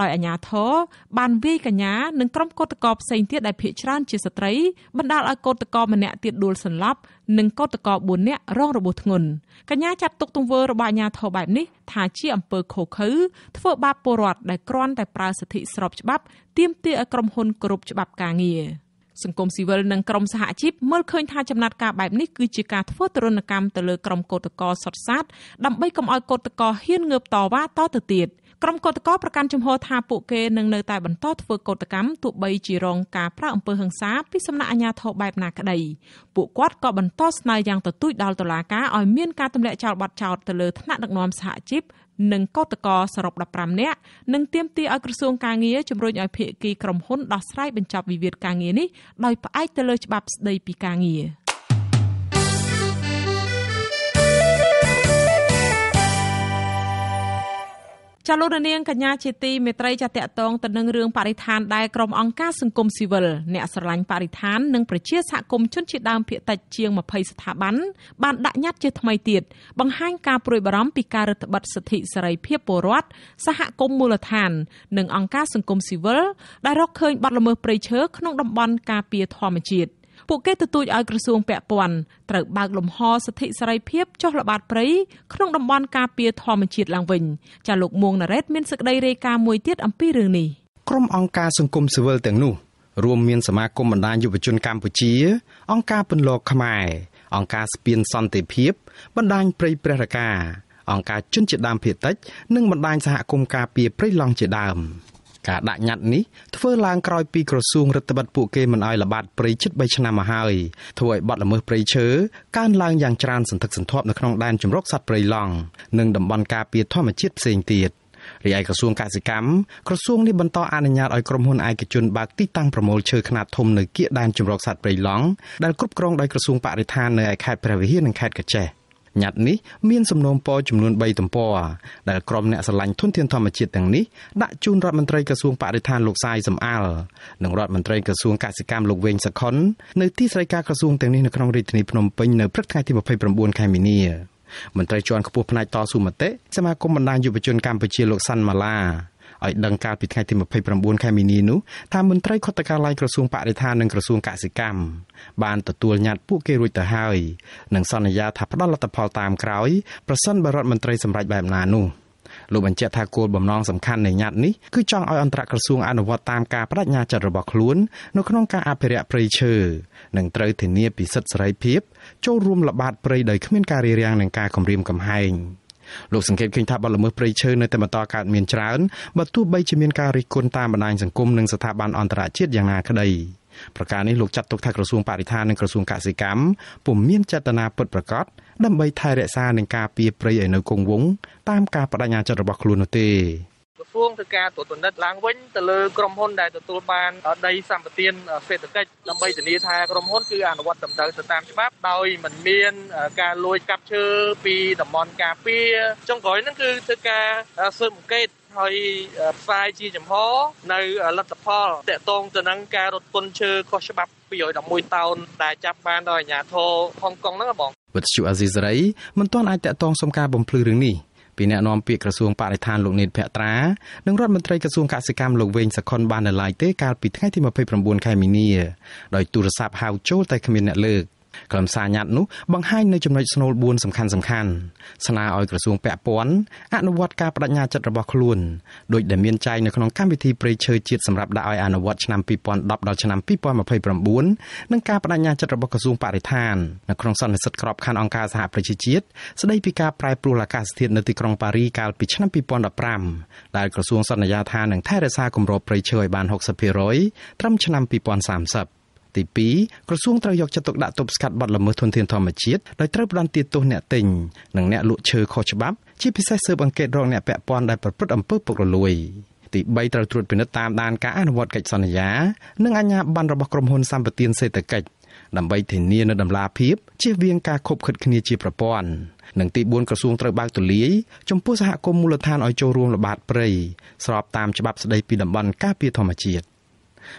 ដោយអាញាធរបានវាយកញ្ញានិងក្រុមគឧតករផ្សេងទៀតដែលភ័យច្រើនជាស្ត្រីបណ្ដាលឲ្យគឧតករម្នាក់ទៀតដួលសន្លប់និងគឧតករ4នាក់រងរបួសធ្ងន់កញ្ញាចាត់ទុកទង្វើរបស់អាញាធរបែបនេះថាជាអំពើខុសខើធ្វើបាបពលរដ្ឋដែលគ្រាន់តែប្រើសិទ្ធិស្របច្បាប់ ទាមទារឲ្យក្រុមហ៊ុនគោរពច្បាប់ការងារ។សង្គមស៊ីវិលនិងក្រមសហជីពមើលឃើញថាចំណាត់ការបែបនេះគឺជាការធ្វើទរណកម្មទៅលើក្រុមកោតក្រសុតសាតដើម្បីកុំឲ្យកោតក្រហ៊ានងើបតវ៉ាតទៅទៀតក្រុមកោតក្រប្រកាន់ជំហរថាពួកគេនឹងនៅតែបន្តធ្វើកោតកម្មទោះបីជារងការប្រើអំពើហិង្សាពីសំណាក់អាជ្ញាធរបែបណាក្តីពួកគាត់ក៏បន្តស្នើយ៉ាងទទូចដល់តុលាការឲ្យមានការទម្លាក់ចោលបទចោទទៅលើថ្នាក់ដឹកនាំសហជីពនិងកោតក្រសរុប15នាក់និងទាមទារឲ្យក្រសួងការងារជំរុញឲ្យភាគីក្រុមហ៊ុនដោះស្រាយបញ្ចប់វិវាទការងារនេះដោយផ្អែកទៅលើច្បាប់ស្តីពីការងារ។ចាលោករនាងកញ្ញាជាទីមេត្រីចាតកតងទៅនឹងរឿងបរិស្ថានដែលក្រុមអង្គការសង្គមស៊ីវិលអ្នកស្រឡាញ់បរិស្ថាននិងប្រជាសហគមន៍ជនជាដើមភាគតិចជាង20ស្ថាប័នបានដាក់ញត្តិជាថ្មីទៀតបង្ហាញការព្រួយបារម្ភពីការរឹតបន្តឹងសិទ្ធិសេរីភាពពលរដ្ឋសហគមន៍មូលដ្ឋាន និងអង្គការសង្គមស៊ីវិលដែលរកឃើញបទល្មើសព្រៃឈើក្នុងតំបន់ការពារធម្មជាតិពួកគេទទូចឲ្យក្រសួងពាក់ព័ន្ធត្រូវបើកលំហសិទ្ធិសេរីភាពចុះល្បាតព្រៃក្នុងតំបន់ការពារធម្មជាតិឡើងវិញចាលោកមួងណារ៉េតមានសេចក្តីរាយការណ៍មួយទៀតអំពីរឿងនេះក្រុមអង្គការសង្គមស៊ីវិលទាំងនោះរួមមានសមាគមបណ្ដាញយុវជនកម្ពុជា អង្គការពន្លកខ្មែរ អង្គការស្ពានសន្តិភាព បណ្ដាញព្រៃព្រះរកាអង្គការជនជាដើមភៀតតិច និងបណ្ដាញសហគមន៍ការពារព្រៃឡង់ជាដើមការដាក់ញត្តិនេះធ្វើឡើងក្រោយពីក្រសួងរដ្ឋបាលពួកគេមិនអោយល្បាតព្រៃជិត3ឆ្នាំមកហើយធ្វើឲ្យបាត់ល្មើសព្រៃឈើកើនឡើងយ៉ាងច្រើនសន្ធឹកសន្ធាប់នៅក្នុងដែនជម្រកសត្វព្រៃឡង់និងតំបន់ការពារធម្មជាតិផ្សេងទៀតរីឯក្រសួងកសិកម្មក្រសួងនេះបន្តអនុញ្ញាតឲ្យក្រុមហ៊ុនឯកជនបើកទីតាំងប្រមូលឈើខ្នាតធំនៅគៀកដែនជម្រកសត្វព្រៃឡង់ដែលគ្រប់គ្រងដោយក្រសួងបរិស្ថាននៅឯខេត្តព្រះវិហារនិងខេត្តកាចេះ។ញ្ញត្តិនេះមានសំណូមពរចំនួន3ទំព័រដែលក្រុមអ្នកស្រឡាញ់ធនធានធម្មជាតិទាំងនេះដាក់ជូនរដ្ឋមន្ត្រីក្រសួងបរិស្ថានលោកសាយសំអាលនិងរដ្ឋមន្ត្រីក្រសួងកសិកម្មលោកវែងសខុននៅទីស្តីការក្រសួងទាំងនេះនៅក្នុងរាជធានីភ្នំពេញនៅព្រឹកថ្ងៃទី29ខែមីនាមន្ត្រីជាន់ខ្ពស់ផ្នែកតស៊ូមតិសមាគមបណ្ដាញយុវជនកម្ពុជាលោកសាន់ម៉ាឡាឲ្យដឹងកាលពីថ្ងៃទី29ខែមីនានោះថាមន្ត្រីខុទ្ទកាល័យក្រសួងបរិស្ថាននិងក្រសួងកសិកម្មបានទទួលញត្តិពួកគេរួចទៅហើយនិងសន្យាថាផ្ដល់លទ្ធផលតាមក្រោយប្រសិនបើរដ្ឋមន្ត្រីសម្រេចបែបណានោះលោកបញ្ជាក់ថាគោលបំណងសំខាន់នៃញត្តិនេះគឺចង់ឲ្យអន្តរក្រសួងអនុវត្តតាមការបដិញ្ញាចិត្តរបស់ខ្លួន នៅក្នុងការអភិរក្សព្រៃឈើនិងត្រូវធានាពីសិទ្ធិសេរីភាពចូលរួមល្បាតព្រៃដោយគ្មានការរារាំងនិងការគំរាមកំហែង។លោកសង្កេតឃើញថាបទល្មើសព្រៃឈើនៅតែបន្តកើតមានច្រើនបើទោះបីជាមានការរិះគន់តាមបណ្ដាញសង្គមនិងស្ថាប័នអន្តរជាតិយ៉ាងណាក្តីប្រការនេះលោកចាត់ទុកថាក្រសួងបរិស្ថាននិងក្រសួងកសិកម្មពុំមានចេតនាពិតប្រាកដដើម្បីថែរក្សានិងការពារព្រៃឲ្យនៅគង់វង្សតាមការបដិញ្ញាចិត្តរបស់ខ្លួននោះទេក្រសួងធ្វើការត្រួតពិនិត្យឡើងវិញទៅលើក្រុមហ៊ុនដែលទទួលបានដីសម្បត្តិសេដ្ឋកិច្ចដើម្បីធានាថាក្រុមហ៊ុនគឺអនុវត្តតម្រូវទៅតាមច្បាប់ដោយមិនមានការលួចកាប់ឈើពីតំបន់ការពារចុងក្រោយហ្នឹងគឺធ្វើការស៊ើបអង្កេតហើយផ្សាយជាចំហ នៅលទ្ធផលតកតងទៅនឹងការរត់ពន្ធឈើខុសច្បាប់211តោនដែលចាប់បានដោយអាជ្ញាធរហុងកុងហ្នឹងបងវិទ្យុអាស៊ីសេរីមិនទាន់អាចតកតងសំការបំភ្លឺរឿងនេះពីអ្នកនាំពាក្យក្រសួងបរិស្ថានលោកនេតភក្ត្រានិងរដ្ឋមន្ត្រីក្រសួងកសិកម្មលោកវែងសខុនបាននៅឡើយទេកាលពីថ្ងៃទី29ខែមីនាដោយទូរស័ព្ទហៅចូលតែគ្មានអ្នកលើក។ក្រុមសារញត្តិនោះបង្ហាញនៅចំណុចស្នូល4សំខាន់សំខាន់ស្នើឲ្យក្រសួងពាក់ព័ន្ធអនុវត្តការបដិញ្ញាចិត្តរបស់ខ្លួនដោយដែលមានចែងនៅក្នុងកម្មវិធីព្រៃឈើជាតិសម្រាប់ដាក់ឲ្យអនុវត្តឆ្នាំ2010ដល់ឆ្នាំ2029និងការបដិញ្ញាចិត្តរបស់ក្រសួងបរិស្ថាននៅក្នុងសន្និសីទក្របខ័ណ្ឌអង្គការសហប្រជាជាតិស្ដីពីការប្រែប្រួលអាកាសធាតុនៅទីក្រុងប៉ារីកាលពីឆ្នាំ2015ដែលក្រសួងសន្យាថានឹងថែរក្សាគម្របព្រៃឈើឲ្យបាន60%ត្រឹមឆ្នាំ2030ទី2ក្រសួងត្រូវយកចិត្តទុកដាក់ទប់ស្កាត់បទល្មើសធនធានធម្មជាតិដោយត្រូវផ្តន្ទាទោសអ្នកទិញនិងអ្នកលក់ឈើខុសច្បាប់ជាពិសេសស៊ើបអង្កេតរកអ្នកពាក់ព័ន្ធដែលប្រព្រឹត្តអំពើពុករលួយទី3ត្រូវត្រួតពិនិត្យតាមដានការអនុវត្តកិច្ចសន្យា និងអាជ្ញាប័ណ្ណរបស់ក្រុមហ៊ុនសម្បទានសេដ្ឋកិច្ចដើម្បីធានានូវដំណាភាពជៀសវាងការខົບខិតគ្នាជាប្រព័ន្ធនិងទី4ក្រសួងត្រូវបើកទូលាយចំពោះសហគមន៍មូលដ្ឋានឲ្យចូលរួមល្បាតព្រៃស្របតាមច្បាប់ស្តីពីតំបន់ការពារធម្មជាតិ។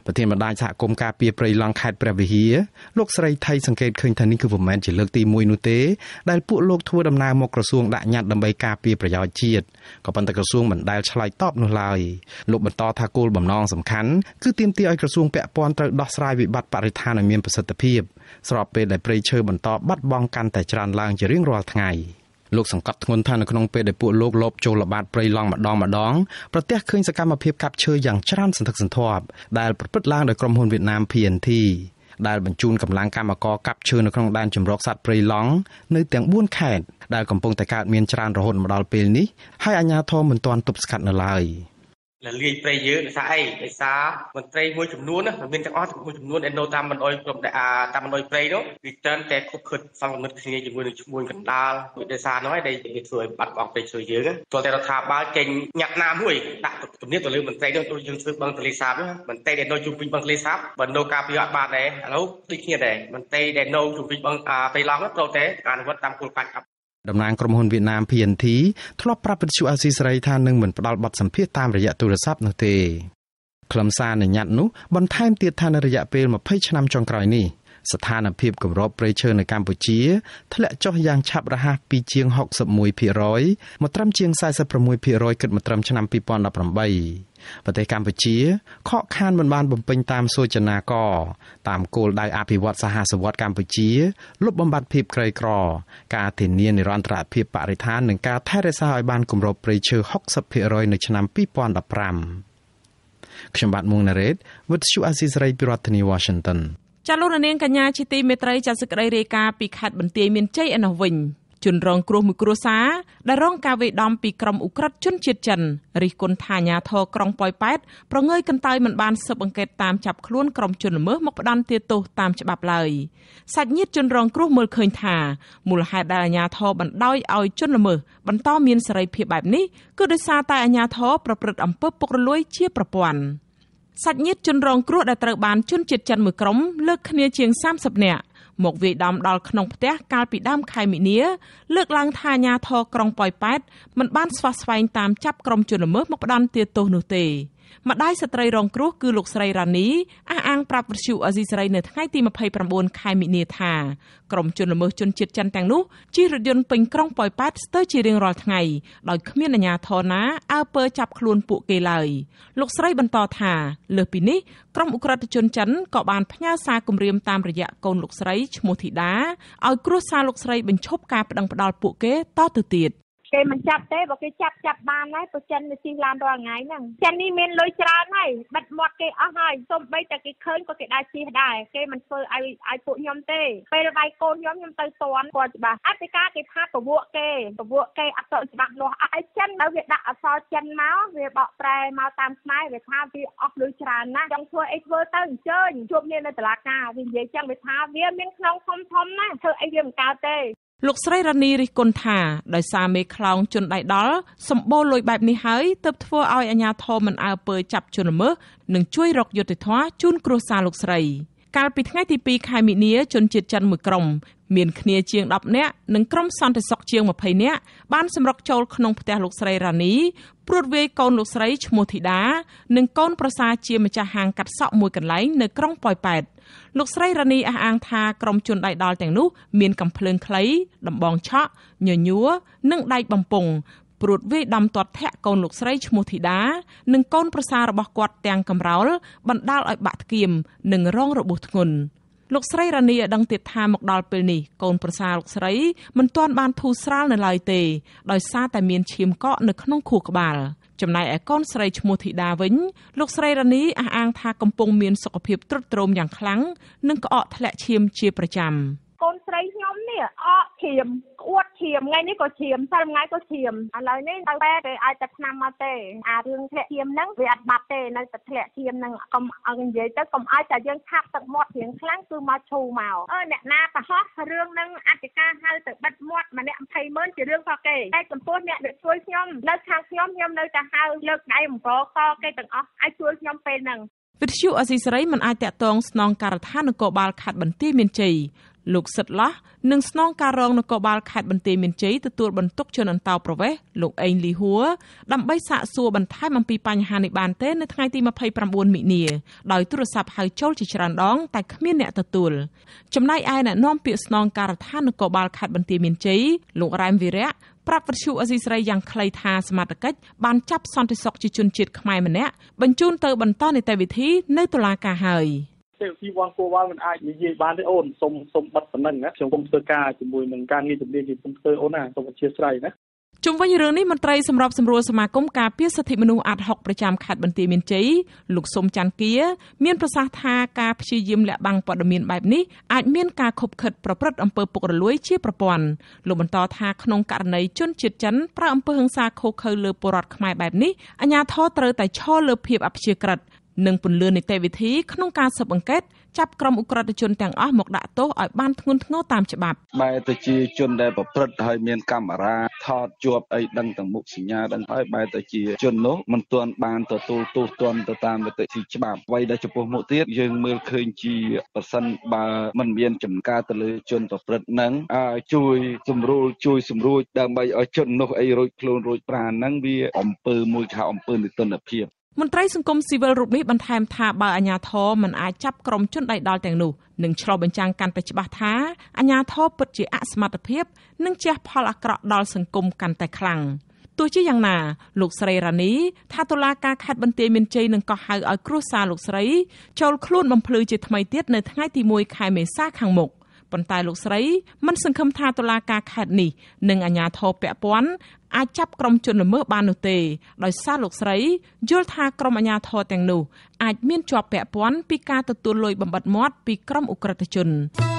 ប្រធានបណ្ដាញសហគមន៍ការពារព្រៃឡង់ខេត្តព្រះវិហារលោកស្រីថៃសង្កេតឃើញថានេះគឺពុំមែនជាលើកទី1នោះទេដែលពួកលោកធ្វើដំណើរមកក្រសួងដាក់ញត្តិដើម្បីការពារប្រយោជន៍ជាតិក៏ប៉ុន្តែក្រសួងមិនដែលឆ្លើយតបនោះឡើយលោកបន្តថាគោលបំណងសំខាន់គឺទាមទារឲ្យក្រសួងពាក់ព័ន្ធត្រូវដោះស្រាយវិបត្តិបរិស្ថានឲ្យមានប្រសិទ្ធភាពស្របពេលដែលព្រៃឈើបន្តបាត់បង់កាន់តែច្រើនឡើងជារៀងរាល់ថ្ងៃ។លោកសង្កត់ធ្ងន់ថានៅក្នុងពេលដែលពួកលោកលបចូលល្បាតព្រៃឡង់ម្ដងម្ដងប្រទេសឃើញសកម្មភាពកាប់ឈើយ៉ាងច្រើនសន្ធឹកសន្ធាប់ដែលប្រព្រឹត្តឡើងដោយក្រុមហ៊ុនវៀតណាម PNT ដែលបញ្ជូនកម្លាំងកម្មករកាប់ឈើនៅក្នុងដែនជំរកសត្វព្រៃឡង់នៅទាំង4ខេត្តដែលកំពុងតែកើតមានច្រើនរហូតមកដល់ពេលនេះហើយអាជ្ញាធរមិនទាន់ទប់ស្កាត់នៅឡើយ។លលាយព្រៃយើងដោយសារអីដោយសារមន្ត្រីមួយចំនួនណាមានទាំងអស់មួយចំនួនដែលនៅតាមបណ្ដោយក្រុមដែលតាមបណ្ដោយព្រៃនោះវាតាន់តែខុបខិតសំមិត្តគ្នាជាមួយនឹងឈ្មួញកណ្ដាលវិទ្យាសាស្ត្រនោះឯងដែលវាធ្វើឲ្យបាត់បង់ព្រៃឈើយើងទោះតែរដ្ឋាភិបាលចេញញាត់ណាមួយដាក់ទំនៀមទៅលើមន្ត្រីនោះដូចយើងធ្វើបឹងទលេសាបនោះមន្ត្រីដែលនៅជុំវិញបឹងទលេសាបបើនៅការពីអត់បានដែរឥឡូវដូចគ្នាដែរមន្ត្រីដែលនៅជុំវិញបឹងព្រៃឡង់នោះត្រូវតែអនុវត្តតាមគោលការណ៍តំណាងក្រុមហ៊ុនវៀតណាម PNT ធ្លាប់ប្រាប់វិទ្យុអាស៊ីសេរីថានឹងមិនផ្ដល់ប័ណ្ណសម្ភាសតាមរយៈទូរស័ព្ទនោះទេខ្លឹមសារនៃញត្តិនោះបន្ថែមទៀតថានៅរយៈពេល20ឆ្នាំចុងក្រោយនេះស្ថានភាពគម្របព្រៃឈើនៅកម្ពុជាធ្លាក់ចុះយ៉ាង ឆាប់រហ័សពីជាង61%មកត្រឹមជាង46%គិតមកត្រឹមឆ្នាំ2018ប្រទេសកម្ពុជា ខកខានមិនបាន បំពេញតាមសូចនាករតាមគោលដៅអភិវឌ្ឍសហសវត្តកម្ពុជាលុបបំបាត់ភាពក្រីក្រ ការធានានិរន្តរភាពបរិស្ថាននិងការថែរក្សាឲ្យបានគម្របព្រៃឈើ60%នៅឆ្នាំ2015ខ្ញុំបាទមួងណារ៉េត With Shu Asisari ពីរដ្ឋធានី Washington ចាលោកនាងកញ្ញាជាទីមេត្រីចាសសេចក្តីរាយការណ៍ពីខេត្តបន្ទាយមានជ័យឯណោះវិញ ជនរងគ្រោះមួយគ្រួសារដែលរង ការវាយដំពីក្រុមអ ுக ្រិតជនជាតិចិនរិះគន់ថាអាញាធរក្រុងប៉ោយប៉ែតប្រងើយកន្តើយមិនបានស៊ើបអង្កេតតាមចាប់ខ្លួនក្រុមជនល្មើសមកផ្ដន្ទាទោសតាមច្បាប់ឡើយសាច់ញាតិជនរងគ្រោះមើលឃើញថាមូលហេតុដែលអាញាធរបណ្ដោយឲ្យជនល្មើសបន្តមានសេរីភាពបែបនេះគឺដោយសារតែអាញាធរ ប្រព្រឹត្តអំពើពុករលួយជាប្រព័ន្ធ។សាច់ញាតិជនរងគ្រោះដែលត្រូវបានជនជាតិចិនមួយក្រុមលើកគ្នាជាង30នាក់មកវាយដំដល់ក្នុងផ្ទះកាលពីដើមខែមីនាលើកឡើងថាអាញាធរក្រុងប៉ោយប៉ែតមិនបានស្វាស្វែងតាមចាប់ក្រុមជនល្មើសមកផ្ដន្ទាទោសនោះទេម្ដាយស្ត្រីរងគ្រោះគឺលោកស្រីរ៉ានីអះអាងប្រាប់វិទ្យុអេស៊ីសេរីនៅថ្ងៃទី29ខែមិនិនាថាក្រុមជនល្មើសជនជាតិចិនទាំងនោះជិះរថយន្តពេញក្រុងប៉ោយប៉ែតស្ទើរជារៀងរាល់ថ្ងៃដោយគ្មានអាជ្ញាធរណាអើពើចាប់ខ្លួនពួកគេឡើយលោកស្រីបន្តថា លើសពីនេះក្រុមអ ுக ្រិតជនចិនក៏បានផ្ញើសារគម្រាមតាមរយៈកូនលោកស្រីឈ្មោះធីតាឲ្យគ្រួសារលោកស្រីបញ្ឈប់ការប្តឹងផ្តល់ពួកគេតទៅទៀតគេមិនចាប់ទេបើគេចាប់ចាប់បានហើយប្រចិនវាជិះឡានរាល់ថ្ងៃហ្នឹងចិននេះមានលុយច្រើនហើយបិទមាត់គេអស់ហើយសូម្បីតែគេឃើញក៏គេដែរជិះដែរគេមិនធ្វើឲ្យឲ្យពួកខ្ញុំទេពេលវាយកូនខ្ញុំខ្ញុំទៅតន់គាត់ច្បាស់អតិកាគេថាពវកគេពវកគេអត់ទៅច្បាស់លាស់ហើយចិននៅវាដាក់អសរចិនមកវាបកប្រែមកតាមខ្មែរវាថាវាអស់លុយច្រើនណាស់ចង់ធ្វើអីធ្វើទៅអញ្ជើញជួបគ្នានៅតុលាការវានិយាយចឹងវាថាវាមានក្នុងធំធំណាស់ធ្វើអីវាមិនកើតទេលោកស្រីរនីរិះគន់ថាដោយសារមេខ្លោងជនដៃដល់សម្បូរលុយបែបនេះហើយទើបធ្វើឲ្យអាជ្ញាធរមិនអើពើចាប់ជនល្មើសនិងជួយរកយុត្តិធម៌ជូនគ្រួសារលោកស្រីកាលពីថ្ងៃទី2ខែមីនាជនជាតិចិនមួយក្រុមមានគ្នាជាង10នាក់និងក្រុមសន្តិសុខជាង20នាក់បានសម្រុកចូលក្នុងផ្ទះលោកស្រីរ៉ានីព្រួតវាយកូនលោកស្រីឈ្មោះធីតានិងកូនប្រសាជាម្ចាស់ហាងកាត់សក់មួយកន្លែង នៅក្រុងប៉ោយប៉ែតលោកស្រីរ៉ានីអះអាង ថាក្រុមជនដៃដល់ទាំងនោះមានកំភ្លើងខ្លី ដំបងឆក់ ញញួរនិងដែកបំពង់ព្រួតវាយដំទាត់ធាក់កូនលោកស្រីឈ្មោះធីតានិងកូនប្រសាររបស់គាត់ទាំងកំរោលបណ្ដាលឲ្យបាក់ធ្គៀមនិងរងរបួសធ្ងន់។លោកស្រីរនីឲ្យដឹងទៀតថាមកដល់ពេលនេះកូនប្រសាលោកស្រីមិនទាន់បានធូរស្រាលនៅឡើយទេដោយសារតែមានឈាមកកនៅក្នុងខួរក្បាល ចំណែកឯកូនស្រីឈ្មោះធីតាវិញលោកស្រីរនីអះអាងថាកំពុងមានសុខភាពទ្រុឌទ្រោមយ៉ាងខ្លាំងនិងក្អកធ្លាក់ឈាមជាប្រចាំកូនស្រីខ្ញុំនេះអកឈាមអួតឈាមថ្ងៃនេះក៏ឈាមសិលថ្ងៃក៏ឈាមឥឡូវនេះទៅពេទ្យគេអាចតែឆ្នាំមកទេ អារឿងធ្លាក់ឈាមហ្នឹងវាអត់បាត់ទេនៅតែធ្លាក់ឈាមហ្នឹងកុំអើនិយាយទៅកុំឲ្យតែយើងឆាប់ទឹកមាត់រៀងខ្លាំងគឺមកឈូមកអើអ្នកណាប្រហោះរឿងហ្នឹងអធិការហៅទៅបិទមាត់ម្នាក់20ម៉ឺនជារឿងរបស់គេតែចំពោះអ្នកដែលជួយខ្ញុំនៅខាង ខ្ញុំខ្ញុំនៅតែហៅលើកដៃអង្គកគេទាំងអស់ឲ្យជួយខ្ញុំពេលហ្នឹងវិទ្យុអស៊ីសេរីមិនអាចតាក់ទងស្នងការដ្ឋាននគរបាលខេត្តបន្ទាយមានជ័យលោកសិតឡោះនិងស្នងការរងនគរបាលខេត្តបន្ទាយមានជ័យទទួលបន្ទុកជនអន្តោប្រវេសន៍លោកអេងលីហួរដើម្បីសាកសួរបន្ថែមអំពីបញ្ហានេះបានទេនៅថ្ងៃទី29មិនិនាដោយទូរស័ព្ទហៅចូលជាច្រើនដង តែគ្មានអ្នកទទួលចំណែកឯអ្នកនាំពាក្យស្នងការដ្ឋាននគរបាលខេត្តបន្ទាយមានជ័យលោករ៉ែមវីរៈប្រាប់វិទ្យុអេស៊ីស្រីយ៉ាងខ្លីថាសមត្ថកិច្ចបានចាប់សន្តិសុខជាជនជាតិខ្មែរម្នាក់បញ្ជូនទៅបន្តនីតិវិធីនៅតុលាការហើយ។ទេវទីវងគួរវងមិនអាចនិយាយបានទេអូនសុំសុំបិទប៉ុណ្្នឹងណាខ្ញុំគុំធ្វើការជាមួយនឹងការងារជំនាញជាគុំធ្វើអូនណាសូមអធិស្ឋានណាជុំវិញរឿងនេះមន្ត្រីសម្របសម្រួលសមាគមការពារសិទ្ធិមនុស្សអាត់ហុកប្រចាំខេត្តបន្ទាយមានជ័យលោកសុំច័ន្ទគាមានប្រសាសន៍ថាការព្យាយាមលាក់បាំងព័ត៌មានបែបនេះអាចមានការខົບខិតប្រព្រឹត្តអំពើពុករលួយជាប្រព័ន្ធលោកបន្តថាក្នុងករណីជនជាតិចិនប្រើអំពើហិង្សាឃោឃៅលើពលរដ្ឋខ្មែរបែបនេះអាជ្ញាធរត្រូវតែឈលលើភាពអព្យាក្រឹតនិងពន្លឿននីតិវិធីក្នុងការស៊ើបអង្កេតចាប់ក្រុមអ ுக ្រិតជនទាំងអស់មកដាក់ទោសឲ្យបានធ្ងន់ធ្ងរតាមច្បាប់បែរទៅជាជនដែលប្រព្រឹត្តឲ្យមានកាមេរ៉ាថតជាប់អីដឹងទាំងមុខសញ្ញាដឹងហើយបែរទៅជាជននោះមិនទាន់បាន ទទួលទោសទណ្ឌទៅតាមវិធីច្បាប់អ្វីដែលចំពោះមុខទៀតយើងមើលឃើញជាប្រសិនបើមិនមានចំការទៅលើជនប្រព្រឹត្តនឹងជួយសម្រួលជួយសម្រួចដើម្បីឲ្យជននោះអីរួចខ្លួនរួចប្រាណហ្នឹងវាអំពើមួយថាអំពើនិទានភាពមន្ត្រីសង្គមស៊ីវិលរូបនេះបន្ថែមថាបើអាជ្ញាធរមិនអាចចាប់ក្រុមជនដៃដល់ទាំងនោះនឹងឆ្លុះបញ្ចាំងកាន់តែច្បាស់ថាអាជ្ញាធរពិតជាអសមត្ថភាពនិងជះផលអាក្រក់ដល់សង្គមកាន់តែខ្លាំងទោះជាយ៉ាងណា លោកស្រីរ៉ានីថាតុលាការខេត្តបន្ទាយមានជ័យនឹងកោះហៅឲ្យគ្រួសារលោកស្រីចូលខ្លួន បំភ្លឺជាថ្មីទៀតនៅថ្ងៃទី1ខែមេសាខាងមុខប៉ុន្តែលោកស្រី មិនសង្ឃឹមថាតុលាការខេត្តនេះនិងអាជ្ញាធរពាក់ព័ន្ធអាចចាប់ក្រុមជនល្មើសបាននោះទេដោយសារលោកស្រីយល់ថាក្រុមអាជ្ញាធរទាំងនោះអាចមានជាប់ពាក់ព័ន្ធពីការទទួលលុយបំបិតមាត់ពីក្រុមអ ுக ្រិតជន។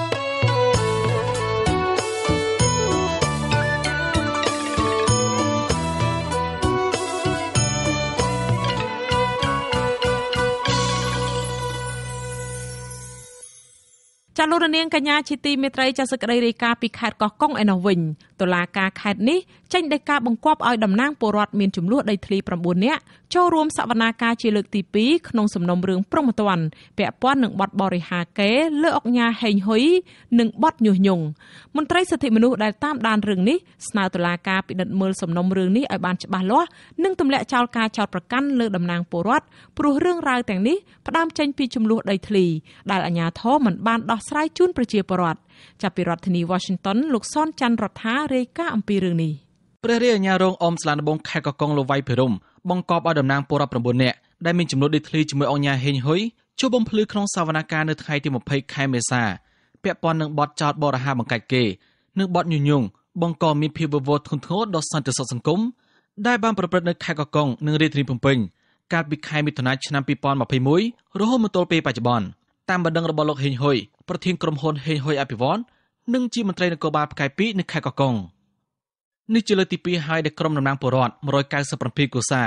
ចាលោករនាងកញ្ញាជាទីមេត្រីចាសសេចក្តីរាយការណ៍ពីខេត្តកោះកុងឯណោះវិញតុលាការខេត្តនេះចេញដីកាបង្គាប់ឲ្យតំណាងពលរដ្ឋមានចំនួនដីធ្លី9នាក់ចូលរួមសវនាការជាលើកទី2ក្នុងសំណុំរឿងប្រំពន្ធពាក់ព័ន្ធនឹងបទបរិហាកេរលើអុកញ៉ាហេងហ៊ុយនិងបទញុះញង់មន្ត្រីសិទ្ធិមនុស្សដែលតាមដានរឿងនេះស្នើតុលាការពិនិត្យមើលសំណុំរឿងនេះឲ្យបានច្បាស់លាស់និងទម្លាក់ចោលការចោទប្រកាន់លើតំណាងពលរដ្ឋព្រោះរឿងរ៉ាវទាំងនេះផ្ដើមចេញពីចំនួនដីធ្លីដែលអាជ្ញាធរមិនបានដោះស្រាយជូនប្រជាពលរដ្ឋចាប់ពីរដ្ឋធានី Washington លោកសនច័ន្ទរដ្ឋារាយការណ៍អំពីរឿងនេះព្រះរាជអាជ្ញារងអមស្លានដបងខេត្តកកុងលោកវៃភិរមបង្កប់ឲ្យតំណាងពលរដ្ឋ9នាក់ដែលមានចំនួនដេតធ្លីជាមួយអង្គញាហេងហ៊ុយជួបបំភ្លឺក្នុងសវនកម្មនៅថ្ងៃទី20ខែមេសាពាក់ព័ន្ធនឹងបទចោតបរិហាបង្កាច់គេនិងបទញុយងបង្កមានភាពវឹកវរធ្ងន់ធ្ងរដល់សន្តិសុខសង្គមដែលបានប្រព្រឹត្តនៅខេត្តកកុងនិងរាជធានីភ្នំពេញកាលពីខែមិថុនាឆ្នាំ2021រហូតមកទល់ពេលបច្ចុប្បន្ន។តាមបណ្ដឹងរបស់លោកហេងហ៊ុយប្រធានក្រុមហ៊ុនហេងហ៊ុយអភិវឌ្ឍនិងជាមន្ត្រីនគរបាលផ្កាយ2នៅខេត្តកោះកុងនេះជាលើកទី2ហើយដែលក្រុមតំណាងពលរដ្ឋ197កុសា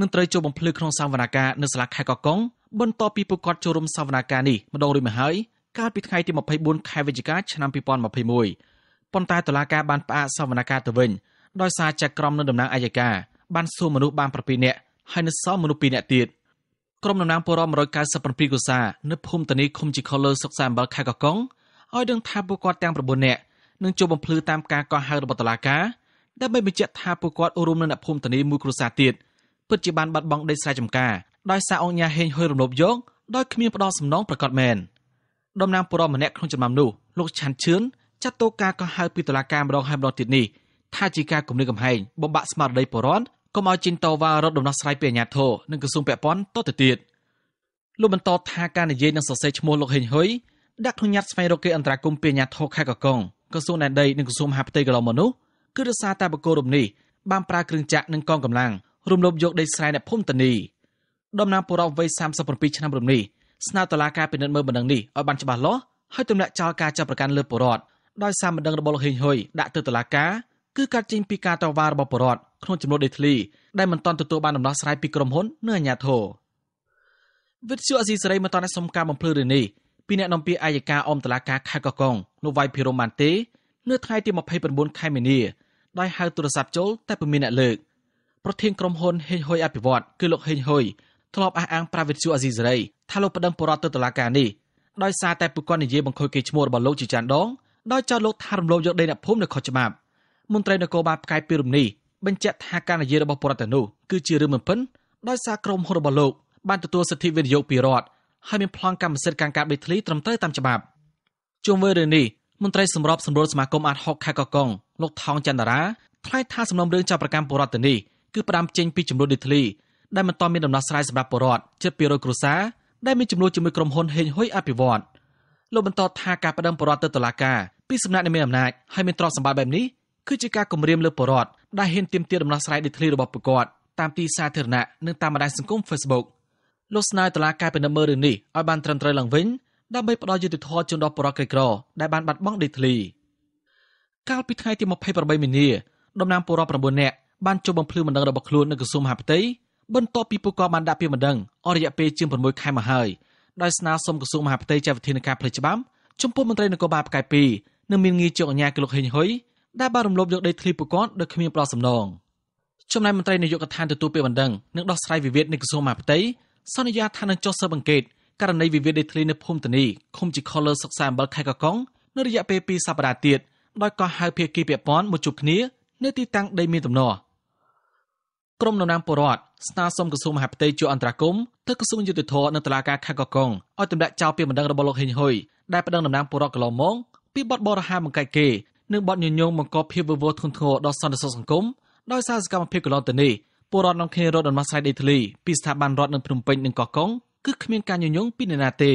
នឹងត្រូវចូលបំភ្លឺក្នុងសវនកម្មនៅសាលាខេត្តកោះកុងបន្ទាប់ពីពួកគាត់ចូលរួមសវនកម្មនេះម្ដងរួចមកហើយកាលពីថ្ងៃទី24ខែវិច្ឆិកាឆ្នាំ2021ប៉ុន្តែតុលាការបានផ្អាកសវនកម្មទៅវិញដោយសារចក្រមនៅតំណាងអัยការបានសួរមនុស្សបាន7នាក់ហើយនៅសល់មនុស្ស2នាក់ទៀតក្រុមតំណាងពលរដ្ឋ197កុសានៅភូមិតនីឃុំជីខលលើសុកសាអំបលខេត្តកកុងឲ្យដឹងថាពួកគាត់ទាំង9នាក់នឹងចូលបំភ្លឺតាមការកោះហៅរបស់តុលាការដើម្បីបញ្ជាក់ថាពួកគាត់រួមនៅអ្នកភូមិតនីមួយគ្រួសារទៀតពិតជាបានបាត់បង់ដីស្រែចម្ការដោយសារអង្គការហេងហួយរំលោភយកដោយគ្មានផ្ដល់សំណងប្រកបមែនតំណាងពលរដ្ឋម្នាក់ក្នុងចំណោមនោះលោកឆាន់ឈឿនចាត់តូការកោះហៅពីតុលាការម្ដងហើយម្ដងទៀតនេះថាជាការគំរាមកំហែងបំបាក់ស្មារតីពលរដ្ឋកុំឲ្យជីនតវ៉ារត់ដំណោះស្រាយពីអាញាធរនិងក្រសួងពាក់ព័ន្ធតទៅទៀតលោកបន្តថាការនិយាយនឹងសរសេរឈ្មោះលោកហេងហ៊ុយដាក់ក្នុងញត្តិស្វែងរកគេអន្តរាគមពីអាញាធរខេត្តកកុងក្រសួងណែដីនិងក្រសួងមហាផ្ទៃកន្លងមកនោះគឺរសារតែបកគោរមនេះបានប្រើគ្រឿងចាក់និងកងកម្លាំងរំលោភយកដីស្រែអ្នកភូមិតនីដំណាំបុរដ្ឋវ័យ37ឆ្នាំរំនេះស្នើតុលាការពិនិត្យមើលបណ្ដឹងនេះឲ្យបានច្បាស់លាស់ហើយទម្លាក់ចោលការចាប់ប្រកាន់លើបុរដ្ឋដោយសារបណ្ដឹងរបស់លោកហេងហ៊ុយដាក់ទៅតុលាការគឺកាត់ចែងពីការតវ៉ារបស់បុរដ្ឋក្នុងចំនួនដីធ្លីដែលមិនទាន់ទទួលបានដំណោះស្រាយពីក្រុមហ៊ុននិងអាជ្ញាធរវិទ្យុអស៊ីសេរីមិនទាន់សុំការបំភ្លឺរឿងនេះពីអ្នកនាំពាក្យអัยការអមតឡាការខេត្តកកុងលោកវ៉ៃភិរមបានទេនៅថ្ងៃទី29ខែមីនា ដោយហៅទូរស័ព្ទចូលតែពុំមានអ្នកលើកប្រធានក្រុមហ៊ុនហេងហ៊ុយអភិវឌ្ឍគឺលោកហេងហ៊ុយធ្លាប់អះអាងប្រាវិទ្យុអស៊ីសេរីថាលោកប្តឹងបុរដ្ឋទៅតុលាការនេះដោយសារតែពួកគាត់និយាយបង្ខូចគេឈ្មោះរបស់លោកជាចាន់ដងដោយចោទលោកថារំលោភយកដីអ្នកភូមិនៅខុសច្បាប់មន្ត្រីនគរបាលផ្កាយពីរំនេះបញ្ជាក់ថាការនិយាយរបស់ពលរដ្ឋទាំងនោះគឺជារឿងមិនពិនដោយសារក្រុមហ៊ុនរបស់លោក បានទទួលសិទ្ធិវិនិយោគពីរដ្ឋហើយមានប្លង់កម្មសិទ្ធិការការបេធ្លីត្រឹមត្រូវតាមច្បាប់ជុំវិញរឿងនេះមន្ត្រីសម្របសម្រួលសមាគមអាត6ខេត្តកកុងលោកថោងចន្ទរាថ្លែងថាសំណុំរឿងចាប់ប្រកាន់ពលរដ្ឋទាំងនេះគឺផ្ដើមចេញពីចំនួនដេតលីដែលមិនទាន់មានដំណោះស្រាយសម្រាប់ពលរដ្ឋជិត200គ្រួសារដែលមានចំនួនជាមួយក្រុមហ៊ុនហេងហ៊ុយអភិវឌ្ឍលោកបន្តថាការបដិងពលរដ្ឋទៅតុលាការពីសំណាក់នៃមានអំណាចហើយមានទ្រព្យសម្បត្តិបែបនេះគឺជាការគំរាមលើពលរដ្ឋដែលហ៊ានទាមទារដំណោះស្រាយដីធ្លីរបស់ពួកគាត់តាមទីសាធារណៈនិងតាមបណ្ដាញសង្គម Facebook លោកស្នើតុលាការពិនិត្យមើលរឿងនេះឲ្យបាន ត្រឹមត្រូវឡើងវិញដើម្បីផ្ដល់យុត្តិធម៌ជូនដល់ប្រជាក្រីក្រដែលបានបាត់បង់ដីធ្លីកាលពីថ្ងៃទី28មីនាតំណាងពលរដ្ឋ9នាក់បានចូលបំភ្លឺបណ្ដឹងរបស់ខ្លួននៅក្រសួងមហាផ្ទៃបន្ទាប់ពីពួកគាត់បានដាក់ពាក្យបណ្ដឹងអស់រយៈពេលជាង6ខែមកហើយដោយស្នើសុំក្រសួងមហាផ្ទៃចាត់វិធានការផ្លូវច្បាប់ចំពោះមន្ត្រីនគរបាលផ្កាយ2និងមានងារជាអញ្ញាគឺលោកហេងហ៊ុយដែលបានរំលោភយកដីធ្លីពួកគាត់ដោយគ្មានប្រសំណងចំណែកមន្ត្រីនាយកដ្ឋានទទួលពាក្យបណ្ដឹងនិងដោះស្រាយវិវាទនៃក្រសួងមហាផ្ទៃសន្យាថានឹងចុះស៊ើបអង្កេតករណីវិវាទដីធ្លីនៅភូមិតនីឃុំជីខលឺសិក្សាអំបិលខេត្តកកុងនៅរយៈពេល2សប្តាហ៍ទៀតដោយកោះហៅភាគីពាក់ព័ន្ធមកជួបគ្នា នៅទីតាំងដីមានទំនាស់ក្រមនំណាមពរដ្ឋស្នើសុំក្រសួងមហាផ្ទៃជួយអន្តរាគមន៍ទៅក្រសួងយុតិធធនៅតុលាការខេត្តកកុងឲ្យទម្លាក់ចោលពីបណ្ដឹងរបស់លោកហេងហ៊ុយដែលបណ្ដឹងនំណាមពរដ្ឋកន្លងមកពីបទបរហាបង្កាច់គេនិងបទញញងបង្កភាពវឹកវរធ្ងន់ធ្ងរដល់សន្តិសុខសង្គមដោយសារសកម្មភាពកន្លងទៅនេះពលរដ្ឋនាំគ្នារត់ដំណោះស្រាយដីធ្លីពីស្ថាប័នរដ្ឋនៅភ្នំពេញនិងកោះកុងគឺគ្មានការញញងពីអ្នកណាទេ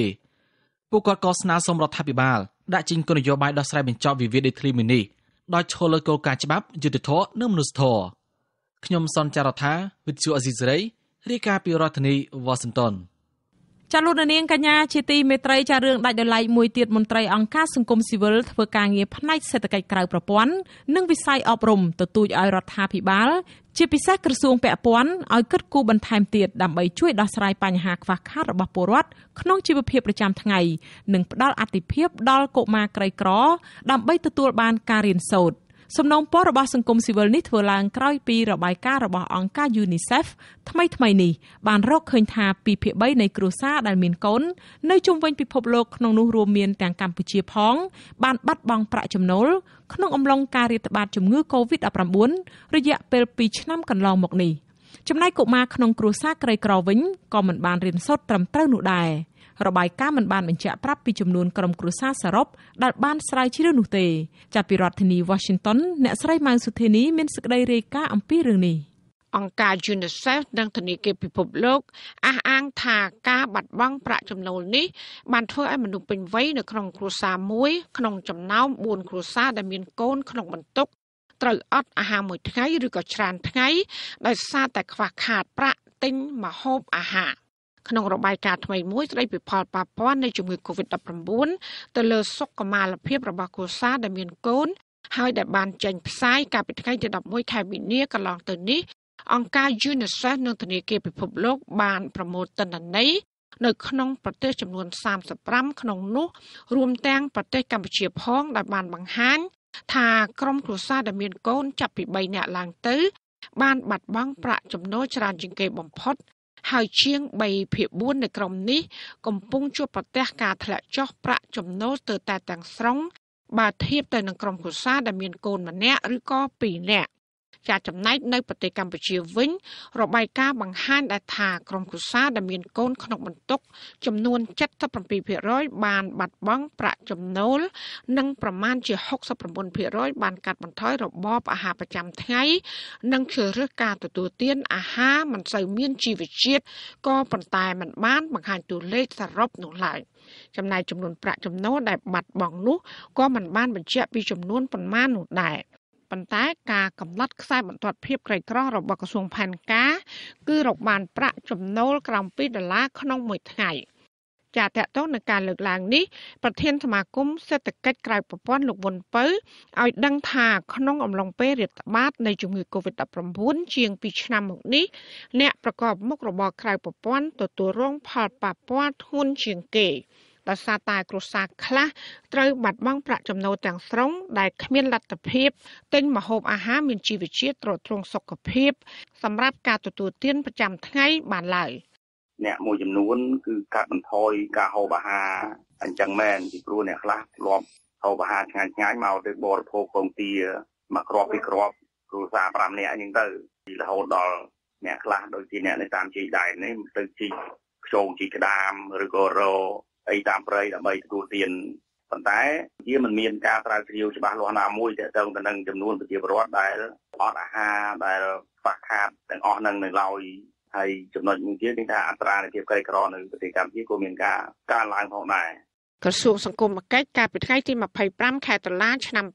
ពួកគាត់ក៏ស្នើសុំរដ្ឋាភិបាលដាក់ចេញគោលនយោបាយដោះស្រាយបញ្ចប់វិវាទដីធ្លីមួយនេះដោយឈលលើគោលការណ៍ច្បាប់យុត្តិធម៌និងមនុស្សធម៌ខ្ញុំ សនចាររថា វិទ្យុអេស៊ីសេរីរាយការណ៍ពីរដ្ឋធានីវ៉ាស៊ីនតោនចាលោកនាងកញ្ញាជាទីមេត្រីចារឿងដាច់ដោយឡែកមួយទៀតមន្ត្រីអង្គការសង្គមស៊ីវិលធ្វើការងារផ្នែកសេដ្ឋកិច្ចក្រៅប្រព័ន្ធនិងវិស័យអប់រំទទូចឲ្យរដ្ឋាភិបាល ជាពិសេសក្រសួងពាក់ព័ន្ធឲ្យគិតគូរបន្ថែមទៀតដើម្បីជួយដោះស្រាយបញ្ហាខ្វះខាតរបស់ពលរដ្ឋក្នុងជីវភាពប្រចាំថ្ងៃនិងផ្ដល់អាទិភាពដល់កុមារក្រីក្រដើម្បីទទួល បានការរៀនសូត្រសំណូមពររបស់សង្គមស៊ីវិលនេះធ្វើឡើងក្រោយពីរបាយការណ៍របស់អង្គការ UNICEF ថ្មីថ្មីនេះបានរកឃើញថា2ភាគ3នៃគ្រួសារដែលមានកូននៅជុំវិញពិភពលោកក្នុងនោះរួមមានទាំងកម្ពុជាផងបានបាត់បង់ប្រាក់ចំណូលក្នុងអំឡុងការរាតត្បាតជំងឺ Covid-19 រយៈពេល2ឆ្នាំកន្លងមកនេះចំណែកកុមារក្នុងគ្រួសារក្រីក្រវិញក៏មិនបានរៀនសូត្រត្រឹមត្រូវនោះដែរ។របាយការណ៍មិនបានបញ្ជាក់ប្រាប់ពីចំនួនក្រុមគ្រួសារសរុបដែលបានស្រាវជ្រាវនោះទេ ចាប់ពីរដ្ឋធានី Washington អ្នកស្រីម៉ៅសុធានីមានសេចក្តីរាយការណ៍អំពីរឿងនេះអង្គការ UNICEF និងធនាគារពិភពលោកអះអាងថាការបាត់បង់ប្រាក់ចំណូលនេះបានធ្វើឲ្យមនុស្សពេញវ័យនៅក្នុងគ្រួសារមួយក្នុងចំណោម4គ្រួសារដែលមានកូនក្នុងបន្ទុកត្រូវអត់អាហារមួយថ្ងៃឬក៏ច្រើនថ្ងៃ ដោយសារតែខ្វះខាតប្រាក់ទិញម្ហូបអាហារ។ក្នុងរបាយការណ៍ថ្មីមួយស្តីពីផលប៉ះពាល់នៃជំងឺ Covid-19 ទៅលើសុខុមាលភាពរបស់គ្រួសារដែលមានកូនហើយដែលបានចេញផ្សាយកាលពីថ្ងៃទី11ខែមីនាកន្លងទៅនេះអង្គការ UNICEF និងធនាគារពិភពលោកបានប្រមូលទិន្នន័យនៅក្នុងប្រទេសចំនួន35ក្នុងនោះរួមទាំងប្រទេសកម្ពុជាផង ដែលបានបង្ហាញថាក្រុមគ្រួសារដែលមានកូន ចាប់ពី3នាក់ឡើងទៅបានបាត់បង់ប្រាក់ចំណូលច្រើនជាងគេបំផុតហើយជាង3ភាគ4នៃក្រុមនេះ កំពុងជួបប្រទះការធ្លាក់ចុះប្រាក់ចំណូលទៅតែទាំងស្រុងបើធៀបទៅនឹងក្រុមគ្រួសារដែលមានកូនម្នាក់ឬក៏ពីរនាក់ចាចំណែកនៅប្រទេសកម្ពុជាវិញ របាយការណ៍បង្ហាញដែរថាក្រុមគ្រួសារដែលមានកូនក្នុងបន្ទុក ចំនួន77%បាន បាត់បង់ ប្រាក់ចំណូល និងប្រមាណជា69%បាន កាត់បន្ថយរបបអាហារប្រចាំថ្ងៃនិងជ្រើសរើសការទទួលទាន អាហារមិនសូវមានជីវជាតិក៏ប៉ុន្តែมันបានបង្ហាញតួលេខសរុបនោះឡើយចំណាយចំនួនប្រាក់ចំណូលដែលបាត់បង់នោះក៏មិនបានបញ្ជាក់ពីចំនួនប៉ុន្មាននោះដែរប៉ុន្តែការកំណត់ខ្សែបន្ទាត់ភាពក្រីក្ររបស់ក្រសួងផែនការ គឺរកបានប្រាក់ចំណូលក្រោម2ដុល្លារក្នុងមួយថ្ងៃចាតតទៅនឹងការលើកឡើងនេះប្រធានសមាគមសេដ្ឋកិច្ចក្រៅប្រព័ន្ធលោកវុនពៅឲ្យដឹងថាក្នុងអំឡុងពេលរាតត្បាតនៃជំងឺ Covid-19 ជាង2ឆ្នាំមកនេះអ្នកប្រកបមុខរបរក្រៅប្រព័ន្ធទទួលរងផលប៉ះពាល់ធ្ងន់ជាងគេដោយសារតែគ្រួសារខ្លះត្រូវបាត់បង់ប្រាក់ចំណូលទាំងស្រុងដែលគ្មានលទ្ធភាពទិញម្ហូបអាហារមានជីវជាតិទ្រទ្រង់សុខភាពសម្រាប់ការទទួលទានប្រចាំថ្ងៃបានឡើយ។អ្នកមួយចំនួន គឺកាត់បន្ថយការហូបអាហារអញ្ចឹងមែនពីព្រោះអ្នកខ្លះធ្លាប់ហូបអាហារឆ្ងាយឆ្ងាយមកទៅបរិភោគពងទាមួយគ្រាប់ពីរគ្រាប់គ្រួសារ5នាក់អញ្ចឹងទៅរហូតដល់អ្នកខ្លះដូចជាអ្នកនៅតាមជ័យដែននេះទៅជីកខ្យងជីកក្តាមឬក៏រោអីតាមព្រៃដើម្បីទទួលទានប៉ុន្តែវាមិនមានការស្រាវជ្រាវច្បាស់លាស់ណាមួយ ទាក់ទងទៅនឹងចំនួនប្រជាពលរដ្ឋដែលអត់អាហារដែលខ្វះខាតទាំងអស់នឹងនៅឡើយហើយចំណុចមួយទៀតគឺថាអត្រានៃភាពក្រីក្រនៅប្រទេសកម្ពុជាក៏មានការកើនឡើងផងដែរក្រសួងសង្គមគិច្ចកាលពីថ្ងៃទី25ខែតុលាឆ្នាំ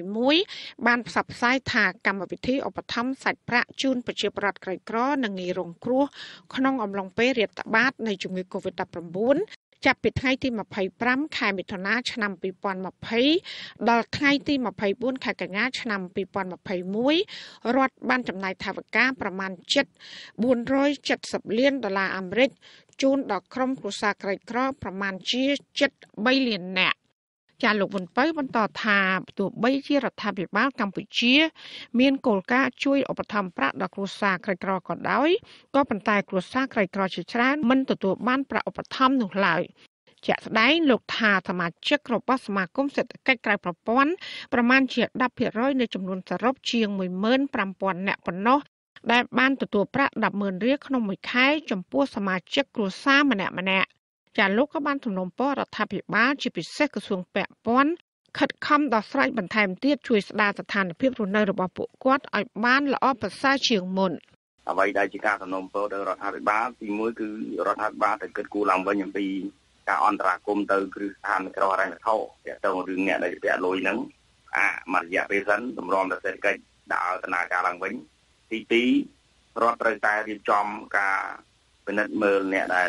2021បានផ្សព្វផ្សាយថាកម្មវិធីឧបត្ថម្ភសាច់ប្រាក់ជូនប្រជាពលរដ្ឋក្រីក្រនិងងាយរងគ្រោះ ក្នុងអំឡុងពេលរាតត្បាតនៃជំងឺ Covid-19 ចាប់ពីថ្ងៃទី25ខែមិថុនាឆ្នាំ2020ដល់ថ្ងៃទី24ខែកញ្ញាឆ្នាំ2021រដ្ឋបានចំណាយថវិកាប្រមាណ7,470លានដុល្លារអាមេរិកជូនដល់ក្រុមគ្រួសារក្រីក្រ ប្រមាណជា7 3លាននាក់ចាលោកវុនពៅបន្តថាទោះបីជារដ្ឋាភិបាលកម្ពុជា មានគោលការណ៍ជួយឧបត្ថម្ភប្រាក់ដល់គ្រួសារក្រីក្រក៏ដោយក៏ប៉ុន្តែគ្រួសារក្រីក្រ ជាច្រើនមិនទទួលបានប្រាក់ឧបត្ថម្ភនោះឡើយជាក់ស្ដែងលោកថាសមាជិករបស់សមាគមសេដ្ឋកិច្ចក្រៅប្រព័ន្ធប្រមាណជា10%នៃចំនួនសរុបជាង15000នាក់ប៉ុណ្ណោះដែលបានទទួលប្រាក់100,000រៀលក្នុងមួយខែចំពោះសមាជិកគ្រួសារម្នាក់ៗចាលោកក៏បានទំនុំពររដ្ឋាភិបាលជាពិសេសក្រសួងពាក់ព័ន្ធខិតខំដោះស្រាយបន្ថែមទៀតជួយស្ដារស្ថានភាពរស់នៅរបស់ពួកគាត់ឲ្យបានល្អប្រសើរជាងមុនអ្វីដែលជាការសំណូមពរដល់រដ្ឋាភិបាលទីមួយគឺរដ្ឋាភិបាលតែគិតគូរឡើងវិញអំពីការអន្តរាគមទៅគ្រឹះស្ថានក្រហរញ្ញវត្ថុទាក់ទងរឿងអ្នកដែលពាក់លុយហ្នឹងអាមករយៈពេលសិនតម្រាំទៅសេដ្ឋកិច្ចដាក់ឲ្យដំណើរការឡើងវិញទី2រដ្ឋត្រូវតែរៀបចំការពិនិត្យមើលអ្នកដែល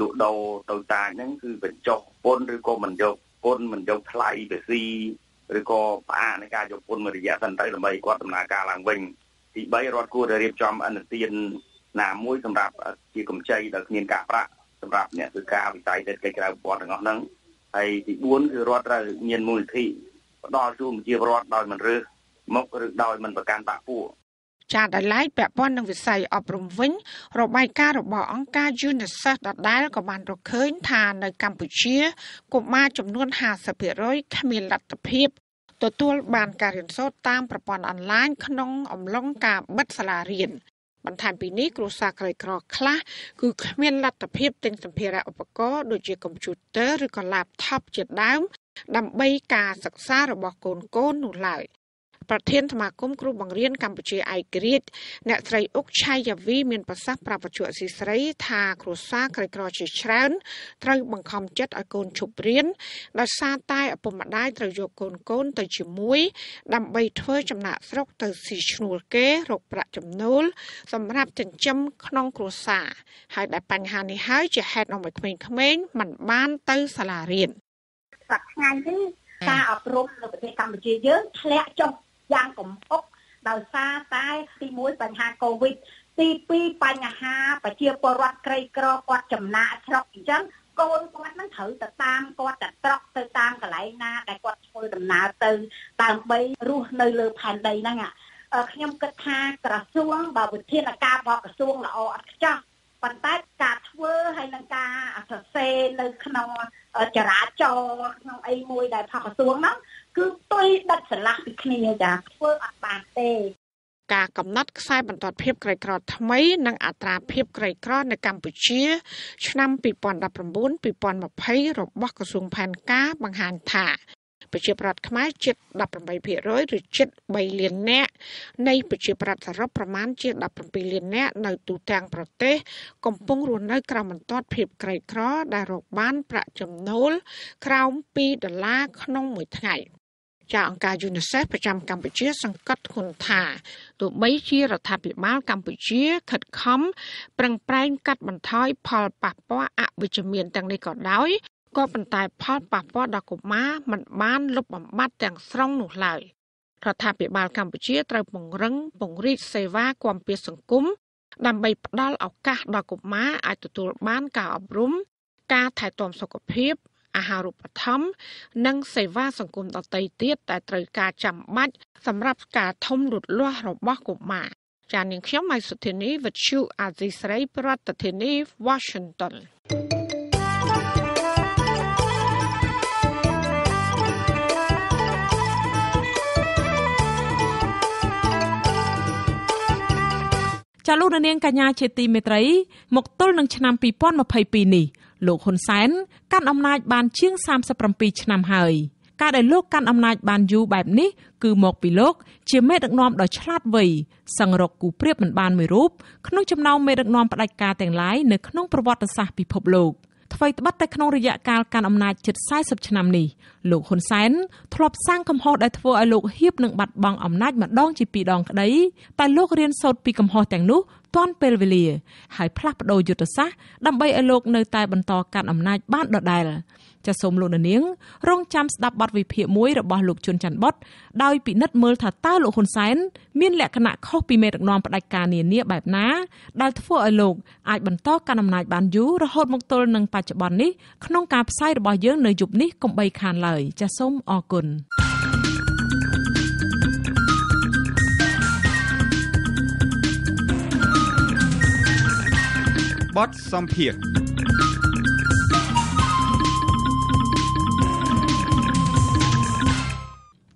លក់ដូរទៅតាចហ្នឹងគឺបញ្ចុះពន្ធឬក៏មិនយកពន្ធមិនយកថ្លៃភាសាឬក៏ផ្អាកនៃការយកពន្ធមួយរយៈសិនទៅដើម្បីគាត់ដំណើរការឡើងវិញទី3រដ្ឋគួរតែរៀបចំអនុទានណាមួយសម្រាប់ជាកម្ចីដល់គ្មានការប្រាក់សម្រាប់អ្នកធ្វើការវិស័យសេដ្ឋកិច្ចក្រៅប្រព័ន្ធទាំងអស់ហ្នឹងហើយទី4គឺរដ្ឋត្រូវមានមូលនិធិផ្ដល់ជូនប្រជាពលរដ្ឋដោយមិនរើសមុខឬដោយមិនប្រកាន់បាក់ពួកចាដោយឡែកពាក់ព័ន្ធនឹងវិស័យអប់រំវិញ របាយការណ៍របស់អង្គការ UNICEF ដដែលក៏បានរកឃើញថានៅកម្ពុជាកុមារចំនួន50%គ្មានលទ្ធភាពទទួលបានការរៀនសូត្រតាមប្រព័ន្ធអនឡាញក្នុងអំឡុងការបិទសាលារៀនបន្ថែមពីនេះគ្រូសាក្រីក្រខ្លះ គឺគ្មានលទ្ធភាពទិញសម្ភារៈឧបករណ៍ដូចជាកុំព្យូទ័រឬក៏ laptop ជាដើមដើម្បីការសិក្សារបស់កូនកូននោះឡើយប្រធានសមាគមគ្រូបង្រៀនកម្ពុជាឯករាជ្យអ្នកស្រីអុកឆៃយ៉ាវីមាន ប្រសាសន៍ប្រាប់បច្ចុប្បន្នស៊ីស្រីថាគ្រួសារក្រីក្រជាច្រើនត្រូវ បង្ខំចិត្តឲ្យកូនឈប់រៀនដោយសារតែឪពុកម្ដាយត្រូវយកកូនកូន ទៅ ជាមួយដើម្បីធ្វើចំណាក់ស្រុកទៅស៊ីឈ្នួលគេរកប្រាក់ចំណូលសម្រាប់ចិញ្ចឹមក្នុងគ្រួសារ ហើយដែលបញ្ហានេះហើយ ជាហេតុនាំឲ្យក្មេងៗមិនបានទៅសាលារៀនសប្តាហ៍ថ្ងៃនេះការអប់រំនៅប្រទេសកម្ពុជាយើងធ្លាក់ចុះយ៉ាងកំហុកដោយសារតែទី1បញ្ហា Covid ទី2បញ្ហា ប្រជាពលរដ្ឋក្រីក្រគាត់ចំណាកស្រុកអញ្ចឹងកូនគាត់នឹងត្រូវទៅតាមគាត់ទៅត្រក់ទៅតាមកន្លែងណា ដែលគាត់ធ្វើដំណើរទៅដើម្បីរស់នៅលើផែនដីហ្នឹងខ្ញុំគិតថា ក្រសួង បើវិធានការរបស់ក្រសួងល្អអត់ខ្ចោះប៉ុន្តែការធ្វើហើយនឹងការសរសេរនៅក្នុងចរាចរក្នុងអីមួយដែល ផកក្រសួងហ្នឹងគឺទុយដាច់ស្រឡះពីគ្នាចាធ្វើអត់បានទេការកំណត់ខ្សែបន្ទាត់ភាពក្រីក្រ ថ្មីនិងអត្រាភាពក្រីក្រនៅកម្ពុជា ឆ្នាំ2019-2020របស់ក្រសួងផែនការបង្ហាញថាប្រជាប្រដ្ឋខ្មែរជិត18%ឬជិត3លាននាក់នៃប្រជាប្រដ្ឋសរុបប្រមាណជា17លាននាក់នៅទូទាំងប្រទេស កំពុងរស់នៅ ក្រោមបន្ទាត់ភាពក្រីក្រដែលរកបាន ប្រាក់ចំណូលក្រោម2ដុល្លារក្នុងមួយថ្ងៃ។ចាអង្គការ UNICEF ប្រចាំកម្ពុជាសង្កត់ធ្ងន់ថាទោះបីជារដ្ឋាភិបាលកម្ពុជា ខិតខំប្រឹងប្រែងកាត់បន្ថយផលប៉ះពាល់អវិជ្ជមានទាំងនេះក៏ដោយក៏ប៉ុន្តែផលប៉ះពាល់ដល់កុមារមិនបានលុបបំបាត់ទាំងស្រុង នោះឡើយរដ្ឋាភិបាលកម្ពុជាត្រូវពង្រឹងពង្រីកសេវាគាំពារសង្គមដើម្បីផ្តល់ឱកាសដល់កុមារអាចទទួលបានការអប់រំការថែទាំសុខភាពអាហារូបត្ថម្ភនិងសេវាសង្គមដទៃទៀតដែលត្រូវការចាំបាច់សម្រាប់ការធំលូតលាស់របស់កុមារចាននាងខ្ញុំម៉ៃសុធានីវិទ្យុអាស៊ីស្រីប្រធានាធិបតី Washington ចាលោកនាងកញ្ញា ជាទីមេត្រីមកទល់នឹងឆ្នាំ2022នេះលោកហ៊ុនសែនកាន់អំណាចបានជាង37ឆ្នាំហើយការដែលលោកកាន់អំណាចបានយូរបែបនេះគឺមកពីលោកជាមេដឹកនាំដ៏ឆ្លាតវៃសង្រកគូប្រៀបមិនបានមួយរូបក្នុងចំណោមមេដឹកនាំផ្ដាច់ការទាំងឡាយនៅក្នុងប្រវត្តិសាស្ត្រពិភពលោក។ថ្មីត្បិតតែក្នុងរយៈកាលកាន់អំណាចជិត40ឆ្នាំនេះលោកហ៊ុនសែនធ្លាប់សាងកំហុសដែលធ្វើឲ្យលោកហៀបនឹងបាត់បង់អំណាចម្ដងជាពីរដងក្តីតែលោករៀនសូត្រពីកំហុសទាំងនោះទាន់ពេលវេលាហើយផ្លាស់ប្ដូរយុទ្ធសាស្ត្រដើម្បីឲ្យលោកនៅតែបន្តកាន់អំណាចបានដដែលចាសសូមលោកនាងរងចាំស្ដាប់បទវិភាគមួយរបស់លោកជុនច័ន្ទបតដោយពិនិត្យមើលថាតើលោកហ៊ុនសែនមាន លក្ខណៈខុសពីមេដឹកនាំផ្ដាច់ការនានាបែបណាដែលធ្វើឲ្យលោកអាចបន្តកាន់អំណាចបានយូររហូតមកទល់នឹងបច្ចុប្បន្ននេះក្នុង ការផ្សាយរបស់យើងនៅយប់នេះកុំបីខានឡើយចាសសូមអរគុណបតសំភារ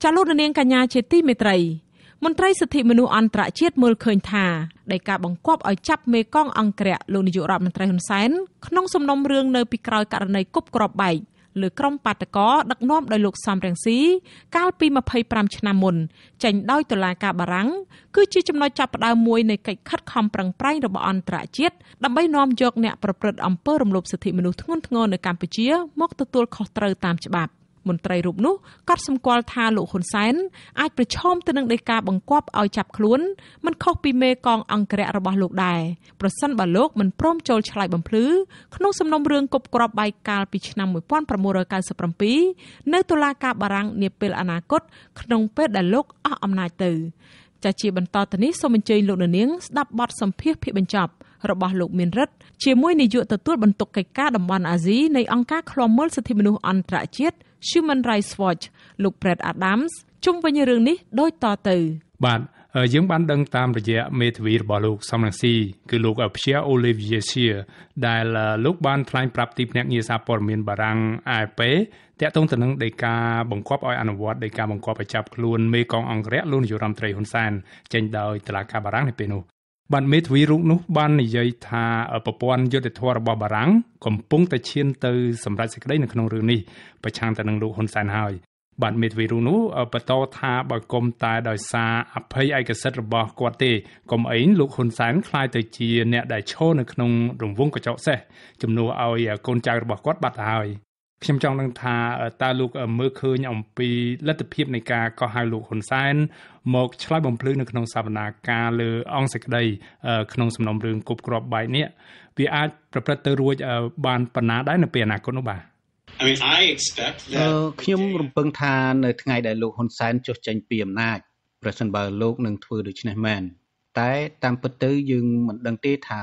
ចាលោកនាងកញ្ញាជាទីមេត្រី មន្ត្រីសិទ្ធិមនុស្សអន្តរជាតិមើលឃើញថាដោយការបង្គាប់ឲ្យចាប់មេកងអង្គរៈលោកនាយករដ្ឋមន្ត្រីហ៊ុនសែនក្នុងសំណុំរឿងនៅពីក្រោយករណីគប់ក្របបែកលើក្រុមបាតកោដឹកនាំដោយលោកសំរងស៊ីកាលពី25ឆ្នាំមុនចេញដោយតុលាការបារាំងគឺជាចំណុចចាប់ផ្ដើមមួយនៃកិច្ចខិតខំប្រឹងប្រែងរបស់អន្តរជាតិដើម្បីនាំយកអ្នកប្រព្រឹត្តអំពើរំលោភសិទ្ធិមនុស្សធ្ងន់ធ្ងរនៅកម្ពុជាមកទទួលខុសត្រូវតាមច្បាប់មន្ត្រីរូបនោះក៏សម្គាល់ថាលោកហ៊ុនសែនអាចប្រឈមទៅនឹងដីកាបង្គាប់ឲ្យចាប់ខ្លួនមិនខុសពីមេកងអង្គរៈរបស់លោកដែរប្រសិនបើលោកមិនព្រមចូលឆ្លើយបំភ្លឺក្នុងសំណុំរឿងគប់ក្របបាយកាលពីឆ្នាំ1997នៅតុលាការបារាំងនាពេលអនាគតក្នុងពេលដែលលោកអស់អំណាចទៅ ចាជាបន្តទៅនេះសូមអញ្ជើញលោកនាងស្ដាប់បទសម្ភាសន៍ភាគបញ្ចប់របស់លោកមានរិទ្ធជាមួយនាយកទទួលបន្ទុកកិច្ចការតំបន់អាស៊ីនៃអង្គការឃ្លាំមើលសិទ្ធិមនុស្សអន្តរជាតិ Human Rights Watch លោក Brett Adams ជុំវិញរឿងនេះដូចតទៅបាទយើងបានដឹងតាមរយៈមេធាវីរបស់លោកសំរងស៊ីគឺលោកព្យាអូលីវៀសៀដែលលោកបានថ្លែងប្រាប់ទីភ្នាក់ងារសារព័ត៌មានបារាំង AFP តាក់ទងទៅនឹងដីកាបង្គាប់ឲ្យអនុវត្តដីកាបង្គាប់ឲ្យចាប់ខ្លួនមេកងអង្គរៈលោកនាយរដ្ឋមន្ត្រីហ៊ុនសែនចេញដោយតុលាការបារាំងនៅពេលនោះបាទមេធាវីរូបនោះបាននិយាយថាប្រព័ន្ធយុត្តិធម៌របស់បារាំងកំពុងតែឈានទៅសម្រេចសេចក្តីនៅក្នុងរឿងនេះប្រឆាំងទៅនឹងលោកហ៊ុនសែនហើយបាទមេធាវីរូបនោះបន្តថាបើគុំតែដោយសារអភ័យឯកសិទ្ធិរបស់គាត់ទេគុំអីលោកហ៊ុនសែនคล้ายទៅជា អ្នកដែលឈរនៅក្នុង រង្វង់កញ្ចក់សេះជំនួសឲ្យ កូនចៅរបស់គាត់បាត់ហើយខ្ញុំចង់នឹងថាតើលោកមើលឃើញអំពីលទ្ធភាពនៃការកោះហៅលោកហ៊ុនសែនមកឆ្លើយបំភ្លឺនៅក្នុងសវនាការលើអង្គសេចក្តីក្នុងសំណុំរឿងគប់ក្របបែកនេះវាអាចប្រព្រឹត្តទៅរួចបានប៉ុណ្ណាដែរនៅពេលអនាគតនោះបាទ I mean I expect that ខ្ញុំរំពឹងថានៅថ្ងៃដែលលោកហ៊ុនសែនចុះចេញពីអំណាចប្រសិនបើលោកនឹងធ្វើដូច្នេះមែនតែ តាមពិតទៅយើងមិនដឹងទេថា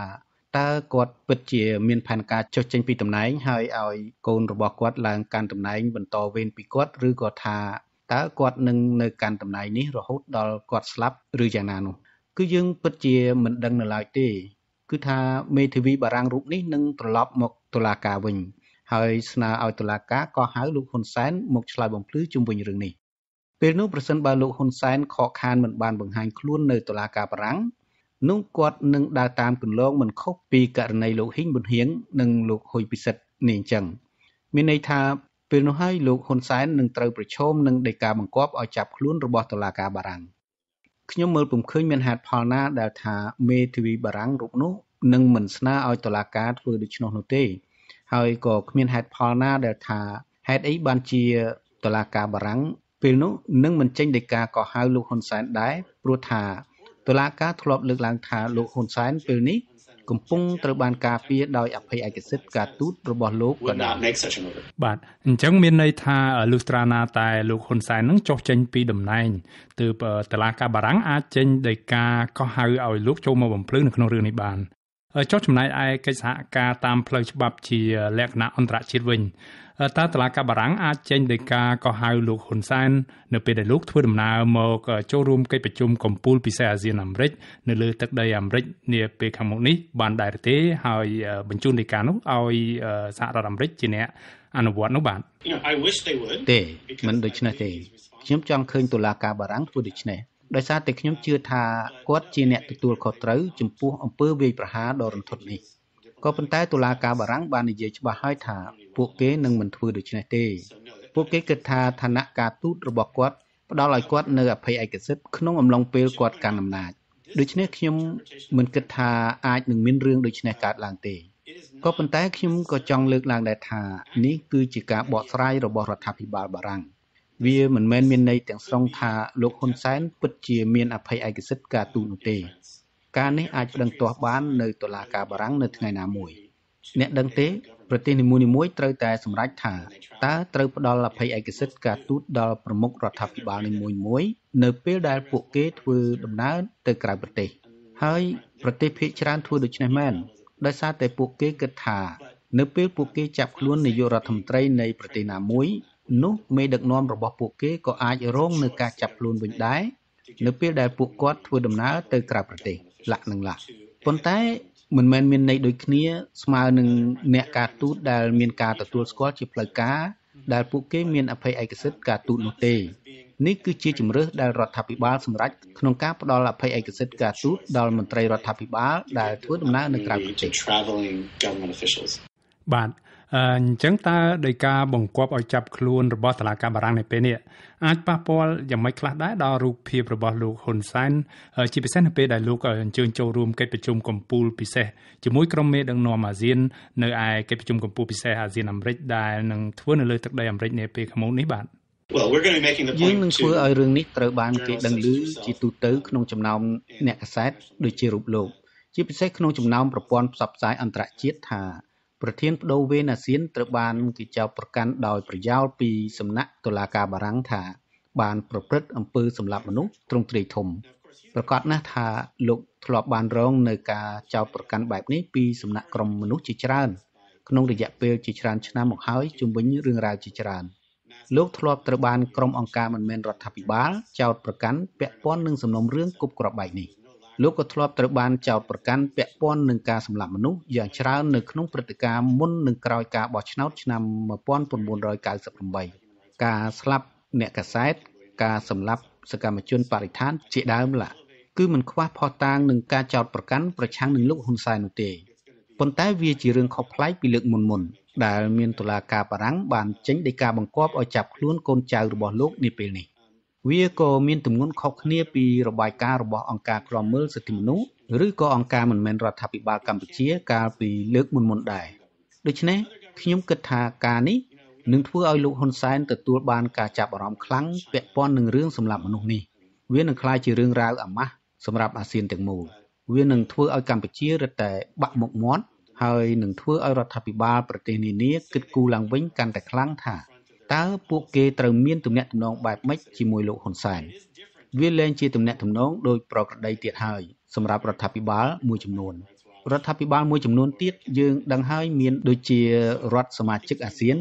តើគាត់ពិតជាមានផែនការចុះចេញពីតំណែងហើយឲ្យ កូនរបស់គាត់ឡើងកាន់តំណែងបន្តវេនពីគាត់ឬក៏ថាតើគាត់នឹងនៅកាន់តំណែងនេះរហូតដល់គាត់ស្លាប់ឬយ៉ាងណានោះគឺយើង ពិតជាមិនដឹងនៅឡើយទេ គឺថាមេធាវីបារាំងរូបនេះនឹងត្រឡប់មកតុលាការវិញហើយស្នើឲ្យតុលាការក៏ហៅលោកហ៊ុនសែនមកឆ្លើយបំភ្លឺជុំវិញរឿងនេះពេលនោះប្រសិនបើលោកហ៊ុនសែនខកខានមិនបានបង្ហាញខ្លួននៅតុលាការបារាំងនោះគាត់នឹងដើរតាមគន្លងមិនខុសពីករណីលោកហ៊ីងប៊ុនហៀងនិងលោកហ៊ុយពិសិដ្ឋនេះអញ្ចឹងមានន័យថាពេលនោះហើយលោកហ៊ុនសែននឹងត្រូវប្រឈមនឹងដីកាបង្គាប់ឲ្យចាប់ខ្លួនរបស់តុលាការបារាំងខ្ញុំមើលពុំឃើញមានហេតុផលណាដែលថាមេធាវីបារាំងរូបនោះនឹងមិនស្នើឲ្យតុលាការធ្វើដូច្នោះនោះទេ ហើយក៏គ្មានហេតុផលណាដែលថាហេតុអីបានជាតុលាការបារាំងពេលនោះនឹងមិនចេញដីកាកោះហៅលោកហ៊ុនសែនដែរព្រោះថាតុលាការធ្លាប់លើកឡើងថាលោកហ៊ុនសែនពេលនេះកំពុងត្រូវបាន ការពារដោយអភ័យឯកសិទ្ធិការទូតរបស់លោកក៏ដោយបាទអញ្ចឹងមានន័យថាលុស្ត្រាណាតែលោកហ៊ុនសែននឹងចុះចេញពីតំណែងទើបតឡាការបារាំងអាចចេញដោយការកោះហៅឲ្យលោកចូលមកបំភ្លឺនៅក្នុងរឿងនេះបានចុះចំណែកឯកិច្ចសហការតាមផ្លូវច្បាប់ជាលក្ខណៈអន្តរជាតិវិញតើតឡាកាបារាំងអាចចេញដីកាក៏ហៅលោកហ៊ុនសែននៅពេលដែលលោកធ្វើដំណើរមកចូលរួមកិច្ចប្រជុំកំពូលពិសេសអាស៊ានអាមេរិកនៅលើទឹកដីអាមេរិកនាពេលខាងមុខនេះបានដែរទេ ហើយបញ្ជូនដីកានោះឲ្យសហរដ្ឋអាមេរិកជាអ្នកអនុវត្តនោះបាទទេមិនដូច្នេះទេខ្ញុំចង់ឃើញតុលាការបារាំងធ្វើដូច្នេះដោយសារតែខ្ញុំជឿថាគាត់ជាអ្នកទទួលខុសត្រូវចំពោះអំពើវាយប្រហារដ៏រន្ធត់នេះក៏ប៉ុន្តែតុលាការបារាំងបាននិយាយច្បាស់ហើយថាពួកគេនឹងមិនធ្វើដូច្នេះទេពួកគេគិតថាឋានៈការទូតរបស់គាត់ផ្ដល់ឲ្យគាត់នៅអភ័យឯកសិទ្ធិក្នុងអំឡុងពេលគាត់កាន់អំណាចដូច្នេះខ្ញុំមិនគិតថាអាចនឹងមានរឿងដូច្នេះកើតឡើងទេក៏ប៉ុន្តែខ្ញុំក៏ចង់លើកឡើងដែរថានេះគឺជាការបកស្រាយរបស់រដ្ឋាភិបាលបារាំងវាមិនមែនមានន័យទាំងស្រុងថាលោកហ៊ុនសែនពិតជាមានអភ័យឯកសិទ្ធិការទូតនោះទេការនេះអាចប្តឹងទាស់បាននៅតុលាការបារាំងនៅថ្ងៃណាមួយ អ្នកដឹងទេប្រទេសនីមួយៗត្រូវតែសម្រេចថាតើត្រូវផ្ដល់អភ័យឯកសិទ្ធិការទូតដល់ប្រមុខរដ្ឋាភិបាលនីមួយៗនៅពេលដែលពួកគេធ្វើដំណើរទៅក្រៅប្រទេសហើយប្រទេសភាគច្រើនធ្វើដូច្នេះមែនដោយសារតែពួកគេគិតថានៅពេលពួកគេចាប់ខ្លួននាយករដ្ឋមន្ត្រីនៃប្រទេសណាមួយនោះមេដឹកនាំរបស់ពួកគេក៏អាចរងនឹងការចាប់ខ្លួនវិញដែរនៅពេលដែលពួកគាត់ធ្វើដំណើរទៅក្រៅប្រទេសលាក់នឹងលាក់ប៉ុន្តែ មិនមែនមានន័យដូចគ្នាស្មើនឹងអ្នកការទូតដែលមានការទទួលស្គាល់ជាផ្លូវការដែលពួកគេមានអភ័យឯកសិទ្ធិការទូតនោះទេនេះគឺជាជំរើសដែលរដ្ឋាភិបាល សម្រេចក្នុងការផ្តល់អភ័យឯកសិទ្ធិការទូតដល់មន្ត្រីរដ្ឋាភិបាល ដែលធ្វើដំណើរនៅក្រៅប្រទេសបាទអញ្ចឹងតើដោយការបង្គាប់ឲ្យចាប់ខ្លួនរបស់តុលាការបារាំងនៅពេលនេះអាចប៉ះពាល់យ៉ាងម៉េចខ្លះដែរដល់រូបភាពរបស់លោកហ៊ុនសែនជាពិសេសនៅពេលដែលលោកអញ្ជើញចូលរួមកិច្ចប្រជុំកំពូលពិសេសជាមួយក្រុមមេដឹកនាំអាស៊ាននៅឯកិច្ចប្រជុំកំពូលពិសេសអាស៊ានអាមេរិកដែលនឹងធ្វើនៅលើទឹកដីអាមេរិកនាពេលខាងមុខនេះបាទ Well we're going to be making the point យើងនឹងធ្វើឲ្យរឿងនេះត្រូវបានគេដឹងឮជាទូទៅក្នុងចំណោមអ្នកកាសែតដូចជារូបលោកជាពិសេសក្នុងចំណោមប្រព័ន្ធផ្សព្វផ្សាយអន្តរជាតិថាប្រធានបដូវវេនអាស៊ានត្រូវបានគេចោទប្រកាន់ដោយ ប្រយោល ពីសំណាក់តុលាការបារាំងថាបាន ប្រព្រឹត្តអំពើសម្លាប់មនុស្សទ្រង់ទ្រាយធំប្រកាសណាស់ថាលោកធ្លាប់បានរងនៅការចោទប្រកាន់បែបនេះពីសំណាក់ក្រុមមនុស្សជាច្រើន ក្នុងរយៈពេលជាច្រើនឆ្នាំមកហើយជំវិញរឿងរ៉ាវជាច្រើន លោកធ្លាប់ត្រូវបានក្រុមអង្គការមិនមែនរដ្ឋាភិបាល ចោទប្រកាន់ពាក់ព័ន្ធនឹងសំណុំរឿងគប់ក្របបែកនេះ។លោកក៏ធ្លាប់ត្រូវបានចោទប្រកាន់ពាក់ព័ន្ធនឹងការសម្លាប់មនុស្សយ៉ាងច្រើននៅក្នុងព្រឹត្តិការណ៍មុននិងក្រោយការបោះឆ្នោតឆ្នាំ1998ការស្លាប់អ្នកកាសែតការសម្លាប់សកម្មជនបរិស្ថានជាដើមឡាគឺមិនខ្វះផុសតាងនឹងការចោទប្រកាន់ប្រឆាំងនឹងលោកហ៊ុនសែននោះទេប៉ុន្តែវាជារឿងខុសប្លែកពីលើកមុនមុនដែលមានតុលាការបារាំងបានចេញដីកាបង្គាប់ឲ្យចាប់ខ្លួនកូនចៅរបស់លោកនាពេលនេះវាក៏មានទម្ងន់ខុសគ្នាពីរបាយការណ៍របស់អង្គការឃ្លាំមើលសិទ្ធិមនុស្សឬក៏អង្គការមិនមែនរដ្ឋាភិបាលកម្ពុជាកាលពីលើកមុនមុនដែរដូច្នេះខ្ញុំគិតថាការនេះនឹងធ្វើឲ្យលោកហ៊ុនសែនទទួលបានការចាប់អារម្មណ៍ខ្លាំងពាក់ព័ន្ធនឹងរឿងសម្លាប់មនុស្សនេះវានឹងក្លាយជារឿងរ៉ាវអាម៉ាស់សម្រាប់អាស៊ានទាំងមូលវានឹងធ្វើឲ្យកម្ពុជារឹតតែបាក់មុខមាត់ហើយនឹងធ្វើឲ្យរដ្ឋាភិបាលប្រទេសនានាគិតគូរឡើងវិញកាន់តែខ្លាំងថាតើពួកគេត្រូវមានទំនាក់ទំនងបែបម៉េចជាមួយលោកហ៊ុនសែនវាលែងជាទំនាក់ទំនងដោយប្រក្រតីទៀតហើយសម្រាប់រដ្ឋាភិបាលមួយចំនួនរដ្ឋាភិបាលមួយចំនួនទៀតយើងដឹងហើយមាន ដូចជារដ្ឋសមាជិកអាស៊ាន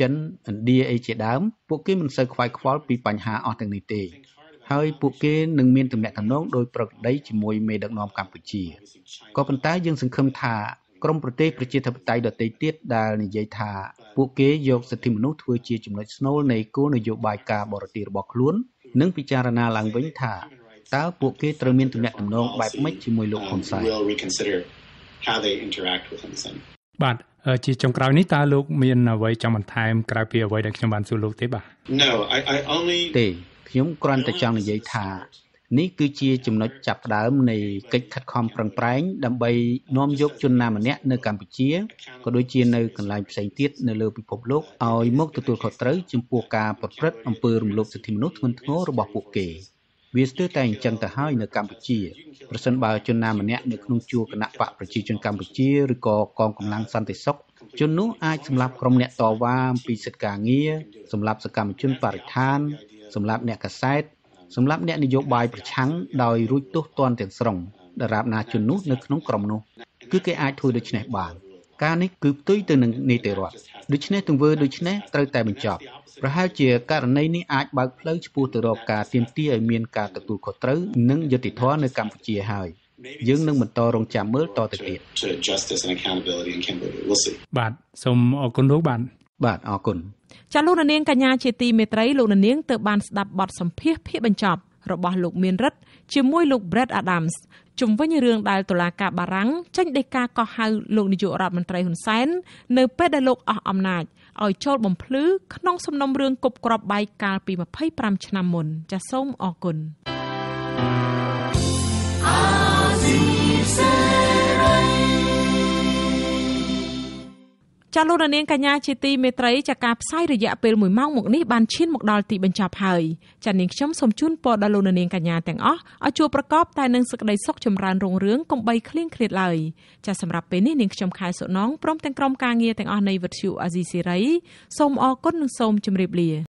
ចិនឥណ្ឌាអីជាដើមពួកគេមិនសូវខ្វាយខ្វល់ពីបញ្ហាអស់ទាំងនេះទេ ហើយពួកគេនឹងមានទំនាក់ទំនងដោយប្រក្រតីជាមួយមេដឹកនាំកម្ពុជាក៏ប៉ុន្តែយើងសង្ឃឹមថាក្រុមប្រទេសប្រជាធិបតេយ្យដទៃទៀតដែលនិយាយថាពួកគេយកសិទ្ធិមនុស្សធ្វើជាចំណុចស្នូលនៃគោលនយោបាយការបរទេសរបស់ខ្លួន និងពិចារណាឡើងវិញថាតើពួកគេត្រូវមានទំនាក់ទំនងបែបម៉េចជាមួយលោកហ៊ុនសែនបាទជាចុងក្រោយនេះតើលោក មានអ្វីចង់បន្ថែមក្រៅពីអ្វីដែលខ្ញុំបានសួរលោកទេបាទ No I I only ទេខ្ញុំគ្រាន់តែចង់និយាយថានេះគឺជាចំណុចចាប់ផ្ដើមនៃកិច្ចខិតខំប្រឹងប្រែងដើម្បីនាំយកជនណាម្នាក់នៅកម្ពុជាក៏ដូចជានៅកន្លែងផ្សេងទៀតនៅលើពិភពលោកឲ្យមកទទួលខុសត្រូវចំពោះការប្រព្រឹត្តអំពើរំលោភសិទ្ធិមនុស្សធ្ងន់ធ្ងររបស់ពួកគេ វាស្ទើរតែអញ្ចឹងទៅហើយនៅកម្ពុជាប្រសិនបើជនណាម្នាក់នៅក្នុងជួរគណៈបកប្រជាជនកម្ពុជាឬក៏កងកម្លាំងសន្តិសុខជននោះអាចសម្លាប់ក្រុមអ្នកតវ៉ាអំពីសិទ្ធិការងារសម្លាប់សកម្មជនបរិស្ថាន សម្លាប់អ្នកកសែតសម្រាប់អ្នកនយោបាយប្រឆាំងដោយរួចទោសទណ្ឌទាំងស្រុងដរាបណាជននោះនៅក្នុងក្រុមនោះគឺគេអាចធ្វើដូច្នេះបានការនេះគឺផ្ទុយទៅនឹងនីតិរដ្ឋដូច្នេះទង្វើដូច្នេះត្រូវតែបញ្ចប់ប្រហែលជាករណីនេះអាចបើកផ្លូវឆ្ពោះទៅរកការទាមទារឲ្យមានការទទួលខុសត្រូវនិងយុត្តិធម៌នៅកម្ពុជាហើយយើងនឹងបន្តរងចាំមើលតទៅទៀតបាទសូមអរគុណលោកបាទបាទអរគុណចាលោកនាងកញ្ញាជាទីមេត្រីលោកនាងទើបបានស្ដាប់បទសម្ភាសន៍ភាគបញ្ចប់របស់លោកមានរិទ្ធជាមួយលោក Brett Adams ជំវិញរឿងដែលតុលាការបារាំងចេញដីកាកោះហៅ លោកនាយករដ្ឋមន្ត្រីហ៊ុនសែននៅពេលដែលលោកអស់អំណាចឲ្យចូលបំភ្លឺក្នុង សំណុំរឿងគប់ក្របបែកកាលពី25ឆ្នាំមុនចាសសូមអរគុណចាលោកនាងកញ្ញាជាទីមេត្រីចាការផ្សាយរយៈពេល1ម៉ោងមកនេះបានឈានមកដល់ទីបញ្ចប់ហើយចានាងខ្ញុំសូមជូនពរដល់លោកនាងកញ្ញាទាំងអស់ឲ្យជួបប្រកប តែនឹងសេចក្តីសុខចម្រើនរុងរឿងកុំបីឃ្លៀងឃ្លាតឡើយចាសម្រាប់ពេលនេះនាងខ្ញុំខែសុណងព្រមទាំងក្រុមការងារទាំងអស់នៃវិទ្យុអាស៊ីសេរីសូមអរគុណនិងសូមជម្រាបលា